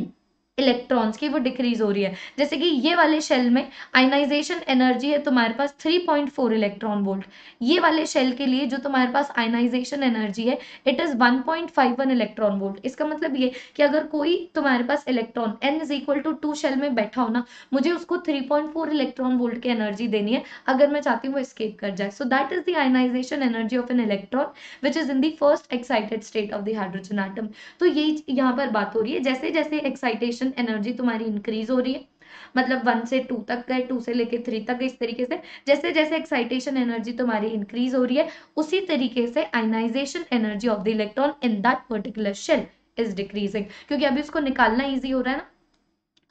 इलेक्ट्रॉन्स की वो डिक्रीज हो रही है जैसे कि ये वाले शेल में आयनाइजेशन एनर्जी है तुम्हारे पास 3.4 इलेक्ट्रॉन वोल्ट ये वाले शेल के लिए जो तुम्हारे पास आयनाइजेशन एनर्जी है इट इज 1.51 इलेक्ट्रॉन वोल्ट इसका मतलब ये कि अगर कोई तुम्हारे पास electron n is equal to two shell में बैठा हो ना मुझे उसको 3.4 इलेक्ट्रॉन वोल्ट की एनर्जी देनी है अगर मैं चाहती हूँ वो स्केप कर जाए so that is the ionization energy of an electron which is in the first excited state of the hydrogen atom तो यही यहाँ पर बात हो रही है जैसे जैसे एक्साइटेशन एक्शन एनर्जी तुम्हारी इंक्रीज हो रही है मतलब वन से टू तक गए टू से लेके थ्री तक इस तरीके से जैसे जैसे एक्साइटेशन एनर्जी तुम्हारी इंक्रीज हो रही है उसी तरीके से ionization energy of the electron in that particular shell is decreasing क्योंकि अभी उसको निकालना ईजी हो रहा है ना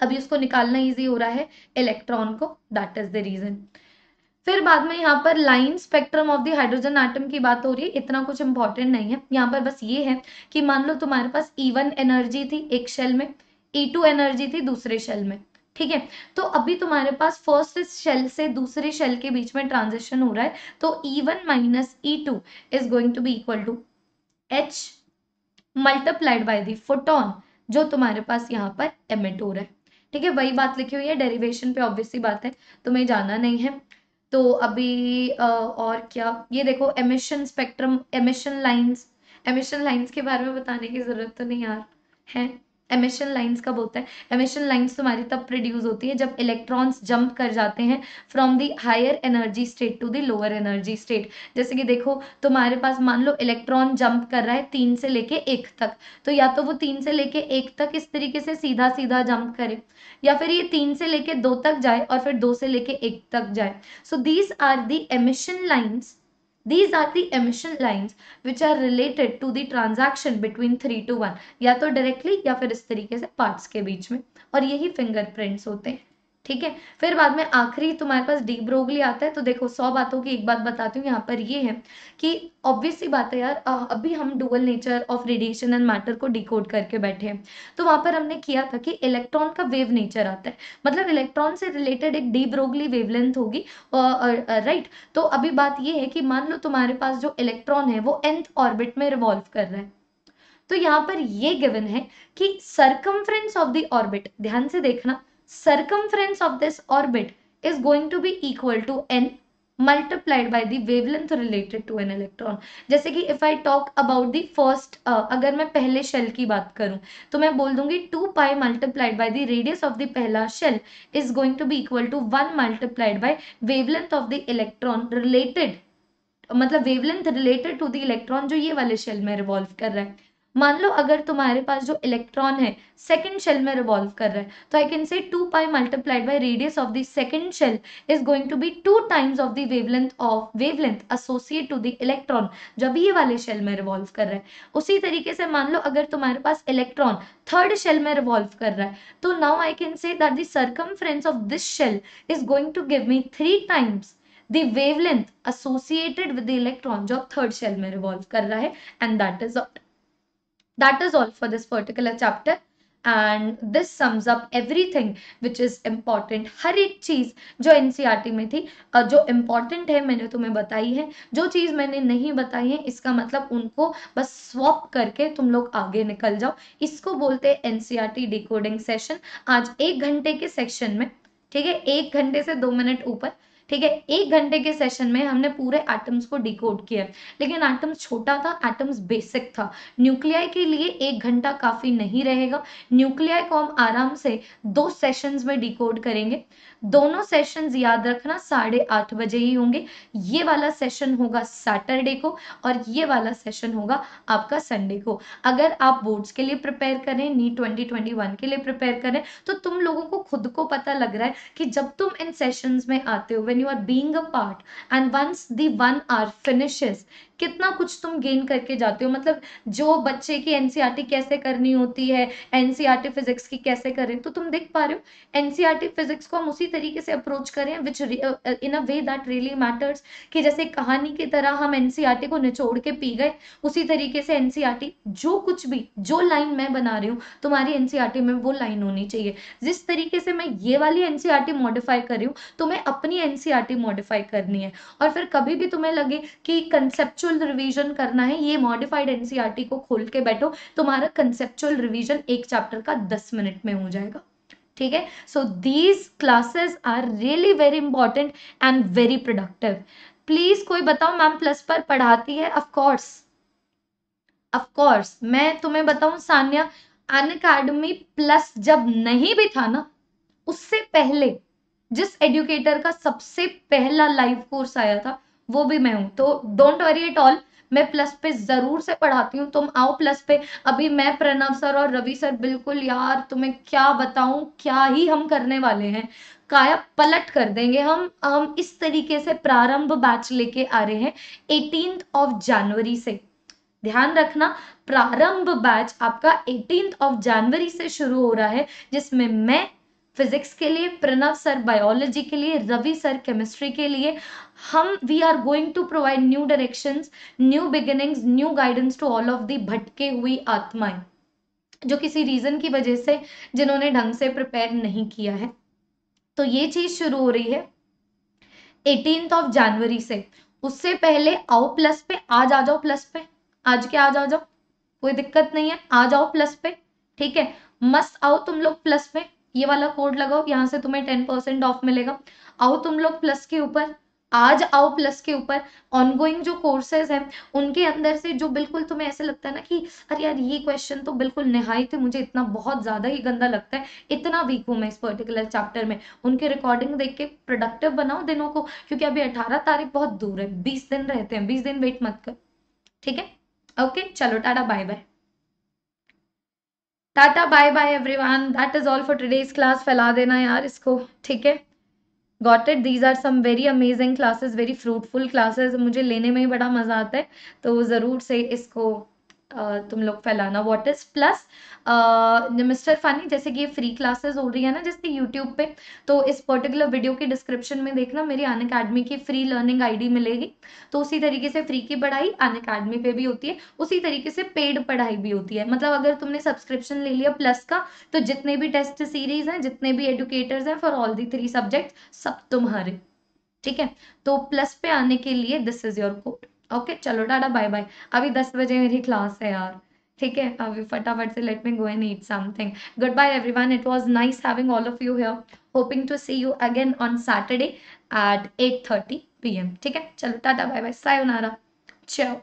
अभी उसको निकालना ईजी हो रहा है इलेक्ट्रॉन को दैट इज द रीजन फिर बाद में यहाँ पर line spectrum of the hydrogen atom की बात हो रही है इतना कुछ इंपॉर्टेंट नहीं है यहाँ पर बस ये है कि मान लो तुम्हारे पास ई एनर्जी थी एक शेल में ए टू एनर्जी थी दूसरे शेल में ठीक है तो अभी तुम्हारे पास फर्स्ट शेल से दूसरे शेल के बीच में ट्रांजेक्शन हो रहा है तो E one minus E two is going to be equal to h multiplied by the photon जो तुम्हारे पास यहाँ पर एमिट हो रहा है ठीक है वही बात लिखी हुई है डेरिवेशन पे ऑब्वियसली बात है तुम्हें जाना नहीं है तो अभी और क्या ये देखो emission spectrum emission lines emission lines के बारे में बताने की जरूरत तो नहीं यार है एमिशन लाइंस कब होता है एमिशन लाइंस तुम्हारी तब प्रोड्यूस होती है जब इलेक्ट्रॉन्स जंप कर जाते हैं from the higher energy state to the lower energy state जैसे कि देखो तुम्हारे पास मान लो इलेक्ट्रॉन जंप कर रहा है तीन से लेके एक तक तो या तो वो तीन से लेके एक तक इस तरीके से सीधा सीधा जंप करे या फिर ये तीन से लेके दो तक जाए और फिर दो से लेके एक तक जाए so these are the emission lines these are the emission lines which are related to the transaction between three to one या तो डायरेक्टली या फिर इस तरीके से पार्ट्स के बीच में और यही फिंगरप्रिंट्स होते हैं ठीक है फिर बाद में आखिरी तुम्हारे पास डी ब्रोगली आता है तो देखो सौ बातों की एक बात बताती हूँ यहाँ पर ये है कि ऑब्वियसली बात है यार अभी हम dual nature of radiation and matter को डिकोड करके बैठे हैं तो वहां पर हमने किया था कि इलेक्ट्रॉन का वेव नेचर आता है मतलब इलेक्ट्रॉन से रिलेटेड एक डी ब्रोगली वेवलेंथ होगी राइट तो अभी बात ये है कि मान लो तुम्हारे पास जो इलेक्ट्रॉन है वो एंथ ऑर्बिट में रिवॉल्व कर रहा है तो यहाँ पर ये गिवन है कि सरकम ऑफ द ऑर्बिट ध्यान से देखना circumference of this orbit is going to be equal to n multiplied by the wavelength related to an electron जैसे कि if I talk about the first uh, अगर मैं पहले shell की बात करूं तो मैं बोल दूंगी two pi multiplied by the radius of the पहला shell is going to be equal to one multiplied by wavelength of the electron related मतलब wavelength related to the electron जो ये वाले शेल में रिवॉल्व कर रहा है मान लो अगर तुम्हारे पास जो इलेक्ट्रॉन है सेकेंड शेल में रिवॉल्व कर रहा है तो I can say two pi multiplied by radius of the second shell is going to be two times of the wavelength of wavelength associate to the electron जब ये वाले shell में revolve कर रहा है उसी तरीके से मान लो अगर तुम्हारे पास इलेक्ट्रॉन थर्ड शेल में रिवॉल्व कर रहा है तो now I can say that the circumference of this shell is going to give me three times the wavelength associated with the electron जो थर्ड शेल में रिवॉल्व कर रहा है and that is That is all for this particular chapter. and this sums up everything which is important हर एक चीज़ जो N e में थी जो इम्पॉर्टेंट है मैंने तुम्हें बताई है जो चीज़ मैंने नहीं बताई है इसका मतलब उनको बस स्वॉप करके तुम लोग आगे निकल जाओ इसको बोलते हैं एन डिकोडिंग सेशन आज एक घंटे के सेक्शन में ठीक है एक घंटे से दो मिनट ऊपर ठीक है एक घंटे के सेशन में हमने पूरे एटम्स को डिकोड किया लेकिन एटम्स छोटा था एटम्स बेसिक था न्यूक्लिया के लिए एक घंटा काफ़ी नहीं रहेगा न्यूक्लिया को हम आराम से दो सेशंस में डिकोड करेंगे दोनों सेशंस याद रखना साढ़े आठ बजे ही होंगे ये वाला सेशन होगा सैटरडे को और ये वाला सेशन होगा आपका संडे को अगर आप बोर्ड्स के लिए प्रिपेयर करें नी ट्वेंटी ट्वेंटी वन के लिए प्रिपेयर करें तो तुम लोगों को खुद को पता लग रहा है कि जब तुम इन सेशंस में आते हुए when you are being a part and once the one hour finishes कितना कुछ तुम गेन करके जाते हो मतलब जो बच्चे की एनसीईआरटी e कैसे करनी होती है एनसीईआरटी फिजिक्स e की कैसे करें तो तुम देख पा रहे हो एनसीईआरटी फिजिक्स e को हम उसी तरीके से अप्रोच करें which in a way that really matters कि जैसे कहानी की तरह हम एनसीईआरटी को निचोड़ के पी गए उसी तरीके से एनसीईआरटी जो कुछ भी जो लाइन मैं बना रही हूँ तुम्हारी एनसीईआरटी में वो लाइन होनी चाहिए जिस तरीके से मैं ये वाली एनसीईआरटी मॉडिफाई कर रही हूँ तुम्हें तो अपनी एनसीईआरटी मॉडिफाई करनी है और फिर कभी भी तुम्हें लगे कि कंसेप्चुअल कंसेप्चुअल रिवीजन करना है ये मॉडिफाइड एनसीईआरटी e को खोल के बैठो तुम्हारा कंसेप्चुअल रिवीजन एक चैप्टर का दस मिनट में हो जाएगा ठीक है so these classes are really very important and very productive please कोई बताओ मैम प्लस पर पढ़ाती है ऑफकोर्स ऑफकोर्स मैं तुम्हें बताऊं सानिया अन अकेडमी प्लस जब नहीं भी था ना उससे पहले जिस एडुकेटर का सबसे पहला लाइव कोर्स आया था वो भी मैं हूँ तो डोंट वरी एट ऑल मैं प्लस पे जरूर से पढ़ाती हूँ तुम आओ प्लस पे अभी मैं प्रणव सर और रवि सर बिल्कुल यार तुम्हें क्या बताऊं क्या ही हम करने वाले हैं काया पलट कर देंगे हम हम इस तरीके से प्रारंभ बैच लेके आ रहे हैं एटीन ऑफ जनवरी से ध्यान रखना प्रारंभ बैच आपका एटीन ऑफ जनवरी से शुरू हो रहा है जिसमें मैं फिजिक्स के लिए प्रणव सर बायोलॉजी के लिए रवि सर केमिस्ट्री के लिए हम we are going to provide new directions new beginnings new guidance to all of the भटके हुई आत्माएं जो किसी रीजन की वजह से जिन्होंने ढंग से प्रिपेयर नहीं किया है तो ये चीज शुरू हो रही है एटीन ऑफ जनवरी से उससे पहले आओ प्लस पे आज आ जाओ प्लस पे आज के आज आ जाओ कोई दिक्कत नहीं है आ जाओ प्लस पे ठीक है मस्त आओ तुम लोग प्लस पे ये वाला कोड लगाओ यहाँ से तुम्हें टेन परसेंट ऑफ मिलेगा आओ तुम लोग प्लस के ऊपर आज आओ प्लस के ऊपर ऑनगोइंग जो कोर्सेज हैं उनके अंदर से जो बिल्कुल तुम्हें ऐसे लगता है ना कि अरे यार ये क्वेश्चन तो बिल्कुल नहायत मुझे इतना बहुत ज़्यादा ही गंदा लगता है इतना वीक हूँ मैं इस पर्टिकुलर चैप्टर में उनके रिकॉर्डिंग देख के प्रोडक्टिव बनाओ दिनों को क्योंकि अभी अठारह तारीख बहुत दूर है बीस दिन रहते हैं बीस दिन वेट मत कर ठीक है ओके चलो tata bye bye tata bye bye everyone that is all for today's class फैला देना यार इसको ठीक है got it these are some very amazing classes very fruitful classes मुझे लेने में ही बड़ा मज़ा आता है तो ज़रूर से इसको तुम लोग फैलाना what is plus mister funny जैसे कि ये फ्री क्लासेस हो रही है ना जैसे यूट्यूब पे तो इस पर्टिकुलर वीडियो के डिस्क्रिप्शन में देखना मेरी अन अकेडमी की फ्री लर्निंग आईडी मिलेगी तो उसी तरीके से फ्री की पढ़ाई अन अकेडमी पे भी होती है उसी तरीके से पेड पढ़ाई भी होती है मतलब अगर तुमने सब्सक्रिप्शन ले लिया प्लस का तो जितने भी टेस्ट सीरीज हैं जितने भी एडुकेटर्स हैं for all the three subject सब तुम्हारे ठीक है तो प्लस पे आने के लिए this is your code okay चलो डाडा बाय बाय अभी दस बजे मेरी क्लास है यार ठीक है अभी फटाफट से let me go and eat something good bye everyone it was nice having all of you here hoping to see you again on Saturday at eight thirty P M ठीक है चलो टाटा बाय बाय सायोनारा चलो